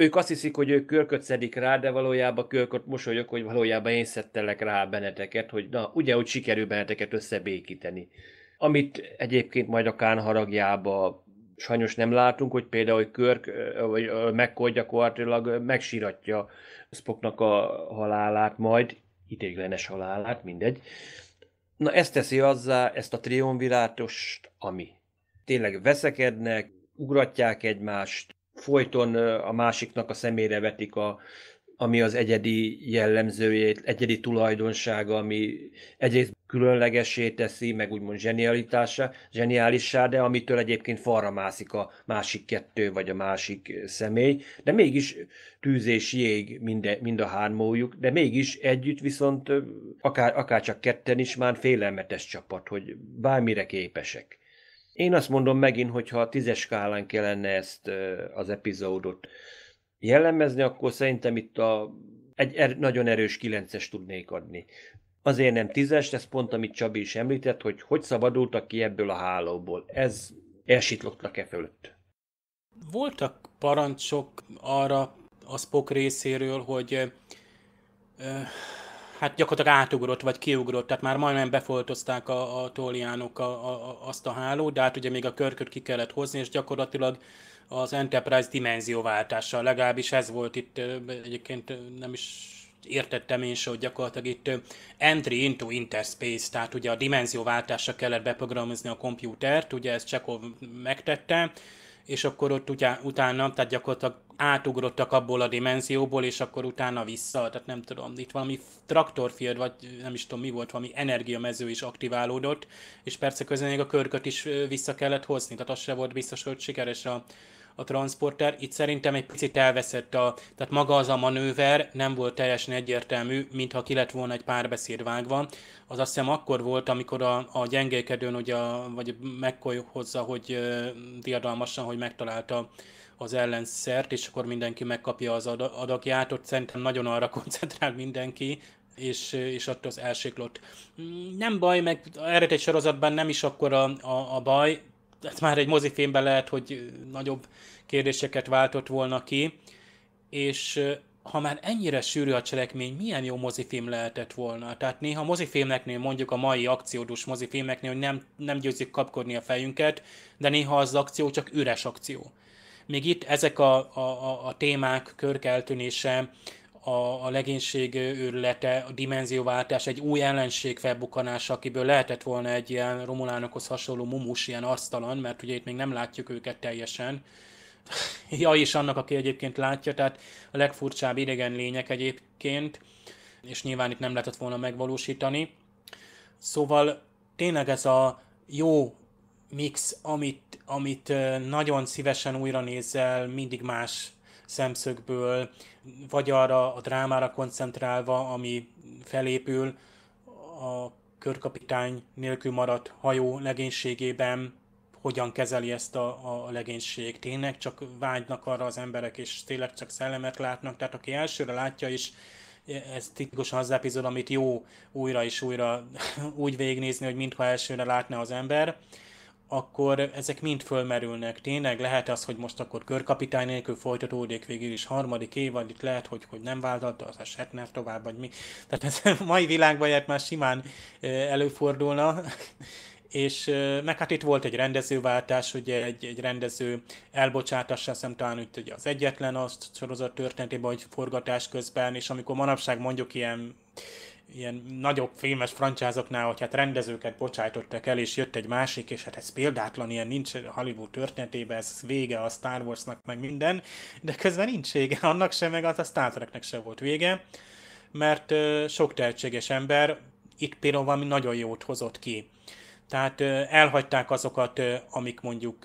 ők azt hiszik, hogy ők körköt szedik rá, de valójában körköt mosolyog, hogy valójában én szedtelek rá benneteket, hogy na, ugye, úgy sikerül benneteket összebékíteni. Amit egyébként majd a Kán haragjába sajnos nem látunk, hogy például hogy Körk, vagy McCoy gyakorlatilag megsiratja Spocknak a halálát majd, idéglenes halálát, mindegy. Na ezt teszi azzá, ezt a triumvirátost, ami tényleg veszekednek, ugratják egymást, folyton a másiknak a szemére vetik a, ami az egyedi jellemzőjét, egyedi tulajdonsága, ami egyrészt különlegessé teszi, meg úgymond zsenialitása, zseniálissá, de amitől egyébként falra mászik a másik kettő, vagy a másik személy, de mégis tűz és jég minde, mind a hármójuk, de mégis együtt viszont akár, akár csak ketten is már félelmetes csapat, hogy bármire képesek. Én azt mondom megint, hogyha a tízes skálán kellene ezt az epizódot jellemezni, akkor szerintem itt a, egy er, nagyon erős kilences tudnék adni. Azért nem tízes, ez pont, amit Csabi is említett, hogy hogy szabadultak ki ebből a hálóból. Ez elsitlottak-e fölött? Voltak parancsok arra a Spock részéről, hogy hát gyakorlatilag átugrott vagy kiugrott, tehát már majdnem befoltozták a, a toliánok a, a, azt a hálót, de hát ugye még a körköt ki kellett hozni, és gyakorlatilag az Enterprise dimenzióváltása, legalábbis ez volt itt, egyébként nem is értettem én se, hogy gyakorlatilag itt entry into interspace, tehát ugye a dimenzióváltással kellett beprogramozni a kompjútert, ugye ezt Csekov megtette, és akkor ott ugye, utána, tehát gyakorlatilag átugrottak abból a dimenzióból, és akkor utána vissza, tehát nem tudom, itt valami traktorfield, vagy nem is tudom mi volt, valami energiamező is aktiválódott, és persze közben még a körköt is vissza kellett hozni, tehát az se volt biztos, hogy sikeres a, a transporter. Itt szerintem egy picit elveszett a, tehát maga az a manőver nem volt teljesen egyértelmű, mintha ki lett volna egy párbeszéd vágva. Az azt hiszem akkor volt, amikor a, a gyengélkedőn, ugye, a, vagy McCoy hozza, hogy ö, diadalmasan, hogy megtalálta az ellenszert, és akkor mindenki megkapja az adagját, ott szerintem nagyon arra koncentrál mindenki, és, és attól az elsiklott. Nem baj, meg egy sorozatban nem is akkor a, a, a baj, tehát már egy mozifilmben lehet, hogy nagyobb kérdéseket váltott volna ki, és ha már ennyire sűrű a cselekmény, milyen jó mozifilm lehetett volna? Tehát néha mozifilmeknél, mondjuk a mai akciódús mozifilmeknél, hogy nem, nem győzik kapkodni a fejünket, de néha az akció csak üres akció még itt ezek a, a, a témák körkeltűnése, a, a legénység őrülete, a dimenzióváltás, egy új ellenség felbukkanása, akiből lehetett volna egy ilyen Romulánokhoz hasonló mumus, ilyen asztalan, mert ugye itt még nem látjuk őket teljesen. ja, és annak, aki egyébként látja, tehát a legfurcsább idegen lények egyébként, és nyilván itt nem lehetett volna megvalósítani. Szóval tényleg ez a jó mix, amit, amit nagyon szívesen újra nézel, mindig más szemszögből, vagy arra a drámára koncentrálva, ami felépül a körkapitány nélkül maradt hajó legénységében, hogyan kezeli ezt a, a legénység. Tényleg csak vágynak arra az emberek, és tényleg csak szellemet látnak, tehát aki elsőre látja is, e, ez tipikusan az epizód, amit jó újra és újra úgy végignézni, hogy mintha elsőre látna az ember akkor ezek mind fölmerülnek. Tényleg lehet az, hogy most akkor körkapitány nélkül folytatódik végül is harmadik vagy itt lehet, hogy, hogy nem vállalta az esetnek tovább, vagy mi. Tehát ez a mai világban ilyet már simán előfordulna. És meg hát itt volt egy rendezőváltás, ugye egy, egy rendező elbocsátása, hiszem talán itt ugye az egyetlen azt sorozat történetében, hogy forgatás közben, és amikor manapság mondjuk ilyen ilyen nagyobb filmes franchise-oknál, hogy hát rendezőket bocsájtottak el, és jött egy másik, és hát ez példátlan, ilyen nincs Hollywood történetében, ez vége a Star Warsnak, meg minden, de közben nincs vége, annak sem, meg az a Star Treknek sem volt vége, mert sok tehetséges ember itt például valami nagyon jót hozott ki. Tehát elhagyták azokat, amik mondjuk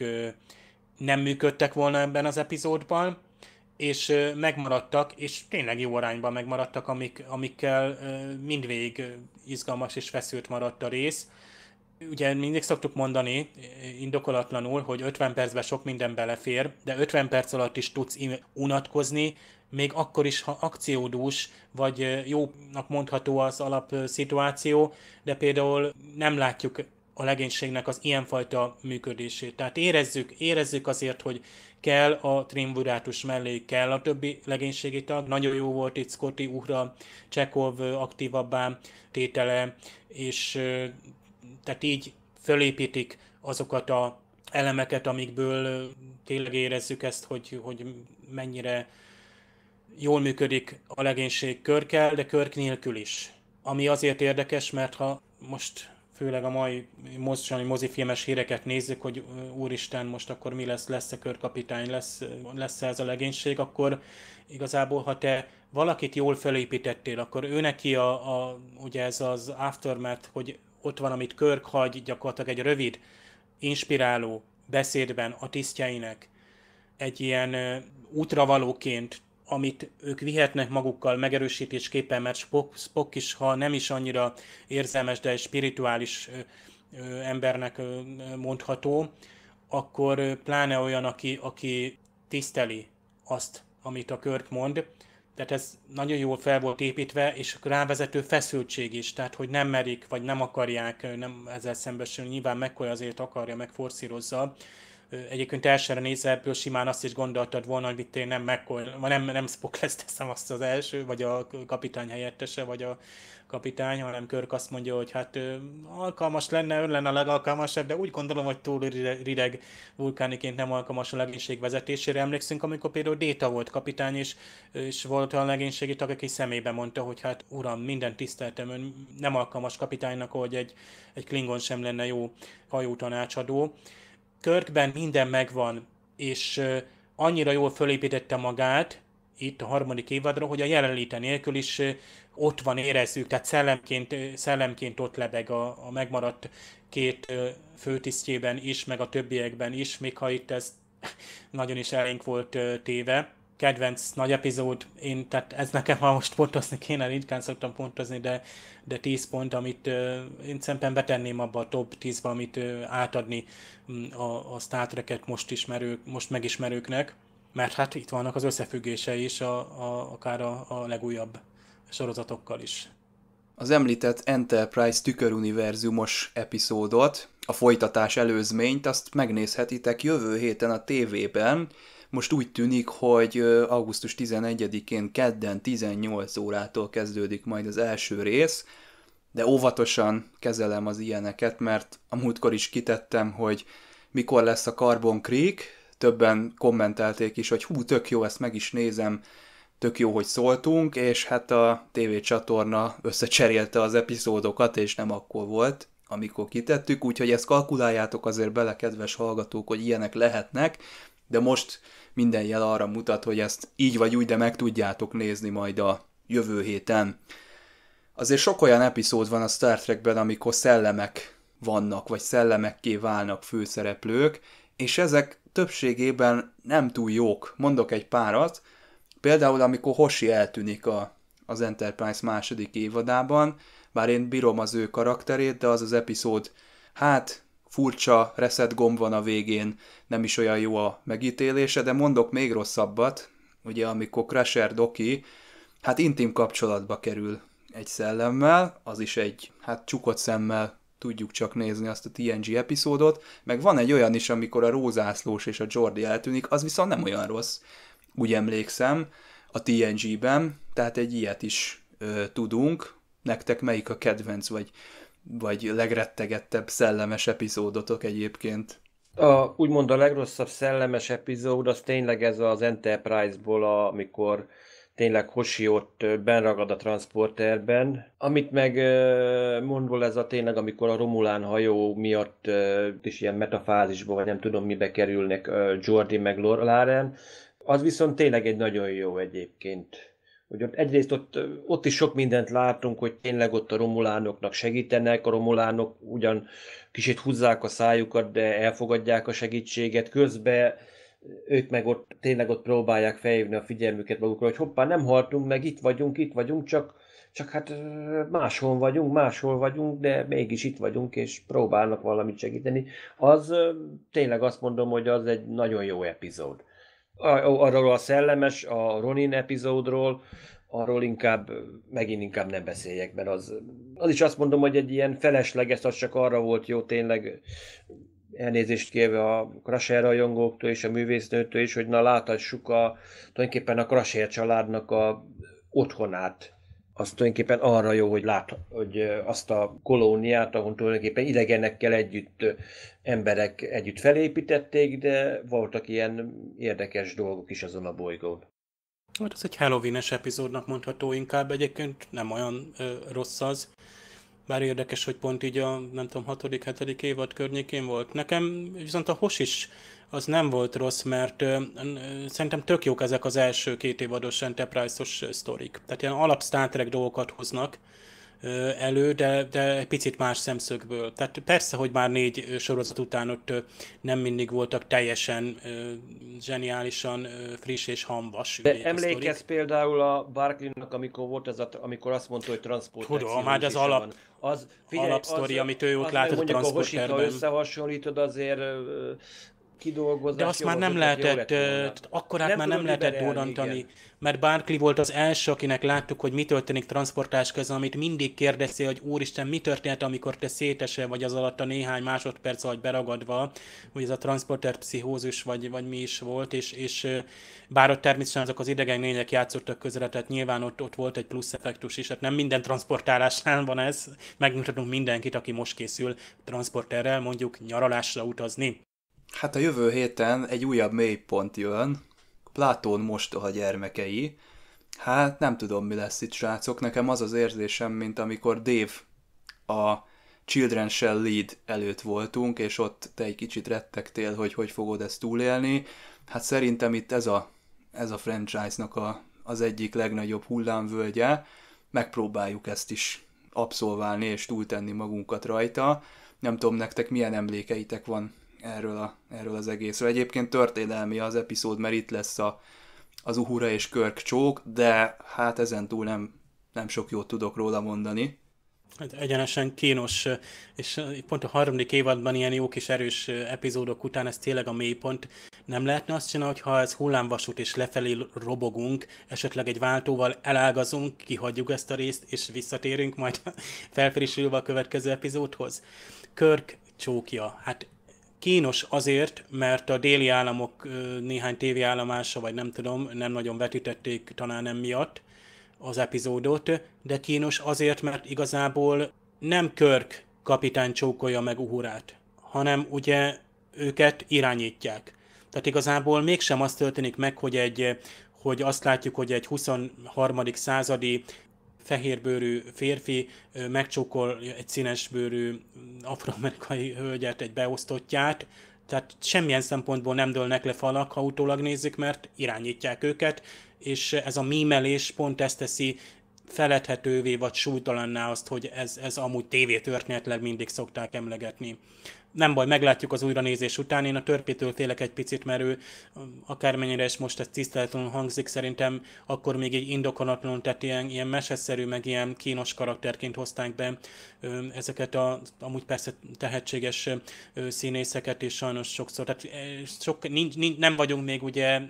nem működtek volna ebben az epizódban, és megmaradtak, és tényleg jó arányban megmaradtak, amik, amikkel mindvégig izgalmas és feszült maradt a rész. Ugye mindig szoktuk mondani indokolatlanul, hogy 50 percben sok minden belefér, de 50 perc alatt is tudsz unatkozni, még akkor is, ha akciódús, vagy jónak mondható az alapszituáció, de például nem látjuk a legénységnek az ilyenfajta működését. Tehát érezzük, érezzük azért, hogy kell a Trimburátus mellé, kell a többi legénységi tag. Nagyon jó volt itt Scotti uhra, Csekov aktívabbá tétele, és tehát így fölépítik azokat a elemeket, amikből tényleg érezzük ezt, hogy, hogy mennyire jól működik a legénység körkel, de körk nélkül is. Ami azért érdekes, mert ha most főleg a mai mostani mozifilmes híreket nézzük, hogy úristen, most akkor mi lesz, lesz-e körkapitány, lesz, lesz ez a legénység, akkor igazából, ha te valakit jól felépítettél, akkor ő neki a, a ugye ez az aftermath, hogy ott van, amit Körk hagy gyakorlatilag egy rövid, inspiráló beszédben a tisztjeinek, egy ilyen útravalóként amit ők vihetnek magukkal megerősítésképpen, mert Spock, Spock is, ha nem is annyira érzelmes, de egy spirituális embernek mondható, akkor pláne olyan, aki, aki tiszteli azt, amit a Körk mond. Tehát ez nagyon jól fel volt építve, és rávezető feszültség is, tehát hogy nem merik, vagy nem akarják nem ezzel szembesülni, nyilván mekkora azért akarja, megforszírozza, Egyébként elsőre nézve ebből simán azt is gondoltad volna, hogy itt én nem, McCoy, nem, nem Spock lesz teszem azt az első, vagy a kapitány helyettese, vagy a kapitány, hanem Körk azt mondja, hogy hát alkalmas lenne, ön lenne a legalkalmasabb, de úgy gondolom, hogy túl rideg vulkániként nem alkalmas a legénység vezetésére. Emlékszünk, amikor például Déta volt kapitány, és, és volt olyan legénységi tag, aki szemébe mondta, hogy hát uram, minden tiszteltem, ön nem alkalmas kapitánynak, hogy egy, egy Klingon sem lenne jó hajótanácsadó. tanácsadó. Körkben minden megvan, és annyira jól fölépítette magát itt a harmadik évadra, hogy a jelenléte nélkül is ott van, érezzük, tehát szellemként, szellemként ott lebeg a, a megmaradt két főtisztjében is, meg a többiekben is, még ha itt ez nagyon is elénk volt téve kedvenc nagy epizód, én, tehát ez nekem, ha most pontozni kéne, ritkán szoktam pontozni, de, de 10 pont, amit uh, én szemben betenném abba a top 10 ba amit uh, átadni mm, a, a Star Trek-et most, ismerők, most megismerőknek, mert hát itt vannak az összefüggései is, a, a, akár a, a legújabb sorozatokkal is. Az említett Enterprise tüköruniverzumos epizódot, a folytatás előzményt, azt megnézhetitek jövő héten a tévében, most úgy tűnik, hogy augusztus 11-én kedden 18 órától kezdődik majd az első rész, de óvatosan kezelem az ilyeneket, mert a múltkor is kitettem, hogy mikor lesz a Carbon Creek, többen kommentelték is, hogy hú, tök jó, ezt meg is nézem, tök jó, hogy szóltunk, és hát a TV csatorna összecserélte az epizódokat, és nem akkor volt, amikor kitettük, úgyhogy ezt kalkuláljátok azért bele, kedves hallgatók, hogy ilyenek lehetnek, de most minden jel arra mutat, hogy ezt így vagy úgy, de meg tudjátok nézni majd a jövő héten. Azért sok olyan epizód van a Star Trekben, amikor szellemek vannak, vagy szellemekké válnak főszereplők, és ezek többségében nem túl jók. Mondok egy párat, például amikor Hoshi eltűnik a, az Enterprise második évadában, bár én bírom az ő karakterét, de az az epizód, hát furcsa reset gomb van a végén, nem is olyan jó a megítélése, de mondok még rosszabbat, ugye amikor Crusher Doki, hát intim kapcsolatba kerül egy szellemmel, az is egy, hát csukott szemmel tudjuk csak nézni azt a TNG epizódot, meg van egy olyan is, amikor a Rózászlós és a Jordi eltűnik, az viszont nem olyan rossz, úgy emlékszem, a TNG-ben, tehát egy ilyet is ö, tudunk. Nektek melyik a kedvenc, vagy vagy legrettegettebb szellemes epizódotok egyébként? A, úgymond a legrosszabb szellemes epizód az tényleg ez az Enterprise-ból, amikor tényleg Hoshi ott benragad a transporterben. Amit meg mondva ez a tényleg, amikor a Romulán hajó miatt is ilyen metafázisba, vagy nem tudom mibe kerülnek Jordi meg Laren, az viszont tényleg egy nagyon jó egyébként hogy ott egyrészt ott, ott is sok mindent látunk, hogy tényleg ott a romulánoknak segítenek, a romulánok ugyan kicsit húzzák a szájukat, de elfogadják a segítséget, közben ők meg ott tényleg ott próbálják felhívni a figyelmüket magukra, hogy hoppá, nem haltunk meg, itt vagyunk, itt vagyunk, csak, csak hát máshol vagyunk, máshol vagyunk, de mégis itt vagyunk, és próbálnak valamit segíteni. Az tényleg azt mondom, hogy az egy nagyon jó epizód arról a szellemes, a Ronin epizódról, arról inkább, megint inkább nem beszéljek, mert az, az is azt mondom, hogy egy ilyen felesleges, az csak arra volt jó tényleg, elnézést kérve a Crusher rajongóktól és a művésznőtől is, hogy na láthassuk a, tulajdonképpen a Crusher családnak a otthonát, az tulajdonképpen arra jó, hogy lát, hogy azt a kolóniát, ahol tulajdonképpen idegenekkel együtt emberek együtt felépítették, de voltak ilyen érdekes dolgok is azon a bolygón. Hát ez egy halloween epizódnak mondható inkább, egyébként nem olyan ö, rossz az. Bár érdekes, hogy pont így a, nem tudom, hatodik, hetedik évad környékén volt. Nekem viszont a Hos is az nem volt rossz, mert ö, ö, szerintem tök jók ezek az első két évados Enterprise-os sztorik. Tehát ilyen alap Star Trek dolgokat hoznak, elő, de, de egy picit más szemszögből. Tehát persze, hogy már négy sorozat után ott nem mindig voltak teljesen zseniálisan friss és hamvas. De emlékezz például a Barkley-nak, amikor volt ez a, amikor azt mondta, hogy transport. Tudom, már hát az alap, az, figyelj, alapsztori, az, amit ő ott látott mondjuk a Hosika összehasonlítod, azért kidolgozás. De azt már nem lehetett, akkor hát már nem lehetett durrantani, mert Barkley volt az első, akinek láttuk, hogy mi történik transportás közben, amit mindig kérdezi, hogy úristen, mi történt, amikor te szétesel vagy az alatt a néhány másodperc vagy beragadva, hogy ez a transporter pszichózus vagy, vagy mi is volt, és, és bár ott természetesen azok az idegen lények játszottak közre, tehát nyilván ott, ott volt egy plusz effektus is, tehát nem minden transportálásnál van ez, megmutatunk mindenkit, aki most készül transporterrel mondjuk nyaralásra utazni. Hát a jövő héten egy újabb mélypont jön. Platón mostoha gyermekei. Hát nem tudom, mi lesz itt, srácok. Nekem az az érzésem, mint amikor Dave a Children Shall Lead előtt voltunk, és ott te egy kicsit rettegtél, hogy hogy fogod ezt túlélni. Hát szerintem itt ez a, ez a franchise-nak a, az egyik legnagyobb hullámvölgye. Megpróbáljuk ezt is abszolválni és túltenni magunkat rajta. Nem tudom, nektek milyen emlékeitek van erről, a, erről az egészről. Egyébként történelmi az epizód, mert itt lesz a, az Uhura és Körk csók, de hát ezen túl nem, nem sok jót tudok róla mondani. Hát egyenesen kínos, és pont a harmadik évadban ilyen jó kis erős epizódok után ez tényleg a mélypont. Nem lehetne azt csinálni, ha ez hullámvasút és lefelé robogunk, esetleg egy váltóval elágazunk, kihagyjuk ezt a részt, és visszatérünk majd felfrissülve a következő epizódhoz. Körk csókja. Hát kínos azért, mert a déli államok néhány tévéállomása, vagy nem tudom, nem nagyon vetítették talán miatt az epizódot, de kínos azért, mert igazából nem Körk kapitány csókolja meg Uhurát, hanem ugye őket irányítják. Tehát igazából mégsem az történik meg, hogy egy hogy azt látjuk, hogy egy 23. századi fehérbőrű férfi megcsókol egy színesbőrű mm, afroamerikai hölgyet, egy beosztottját, tehát semmilyen szempontból nem dőlnek le falak, ha utólag nézzük, mert irányítják őket, és ez a mímelés pont ezt teszi feledhetővé vagy súlytalanná azt, hogy ez, ez amúgy tévétörténetleg mindig szokták emlegetni nem baj, meglátjuk az újranézés után. Én a törpétől félek egy picit, mert ő akármennyire is most ez tiszteletlenül hangzik, szerintem akkor még egy indokonatlanul, tehát ilyen, ilyen meseszerű, meg ilyen kínos karakterként hozták be ezeket a amúgy persze tehetséges színészeket, és sajnos sokszor, tehát sok, nincs, nincs, nem vagyunk még ugye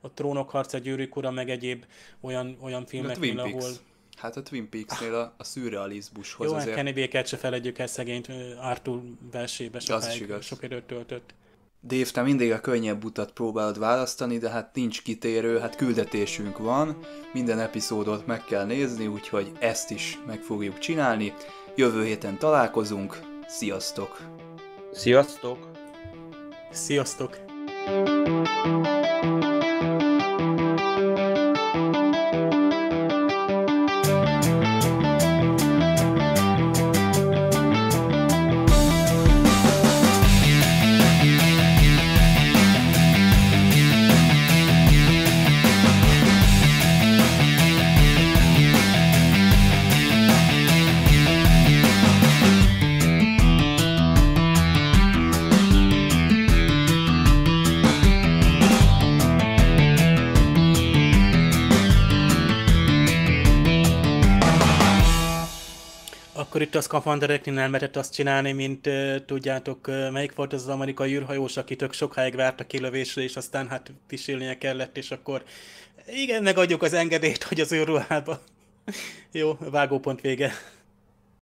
a Trónok harca, Gyűrűk ura, meg egyéb olyan, olyan filmeknél, ahol... Hát a Twin Peaks-nél a, a szürrealizmushoz Jó, hát azért... Jó, Kenny se feledjük el szegényt, Arthur versébe sokáig, sok időt töltött. Dév, te mindig a könnyebb utat próbálod választani, de hát nincs kitérő, hát küldetésünk van, minden epizódot meg kell nézni, úgyhogy ezt is meg fogjuk csinálni. Jövő héten találkozunk, sziasztok! Sziasztok! Sziasztok! Sziasztok. akkor itt a szkafandereknél nem lehetett azt csinálni, mint tudjátok, melyik volt az, az amerikai űrhajós, aki tök sokáig várt a kilövésre, és aztán hát pisilnie kellett, és akkor igen, megadjuk az engedélyt, hogy az űrruhába. Jó, vágópont vége.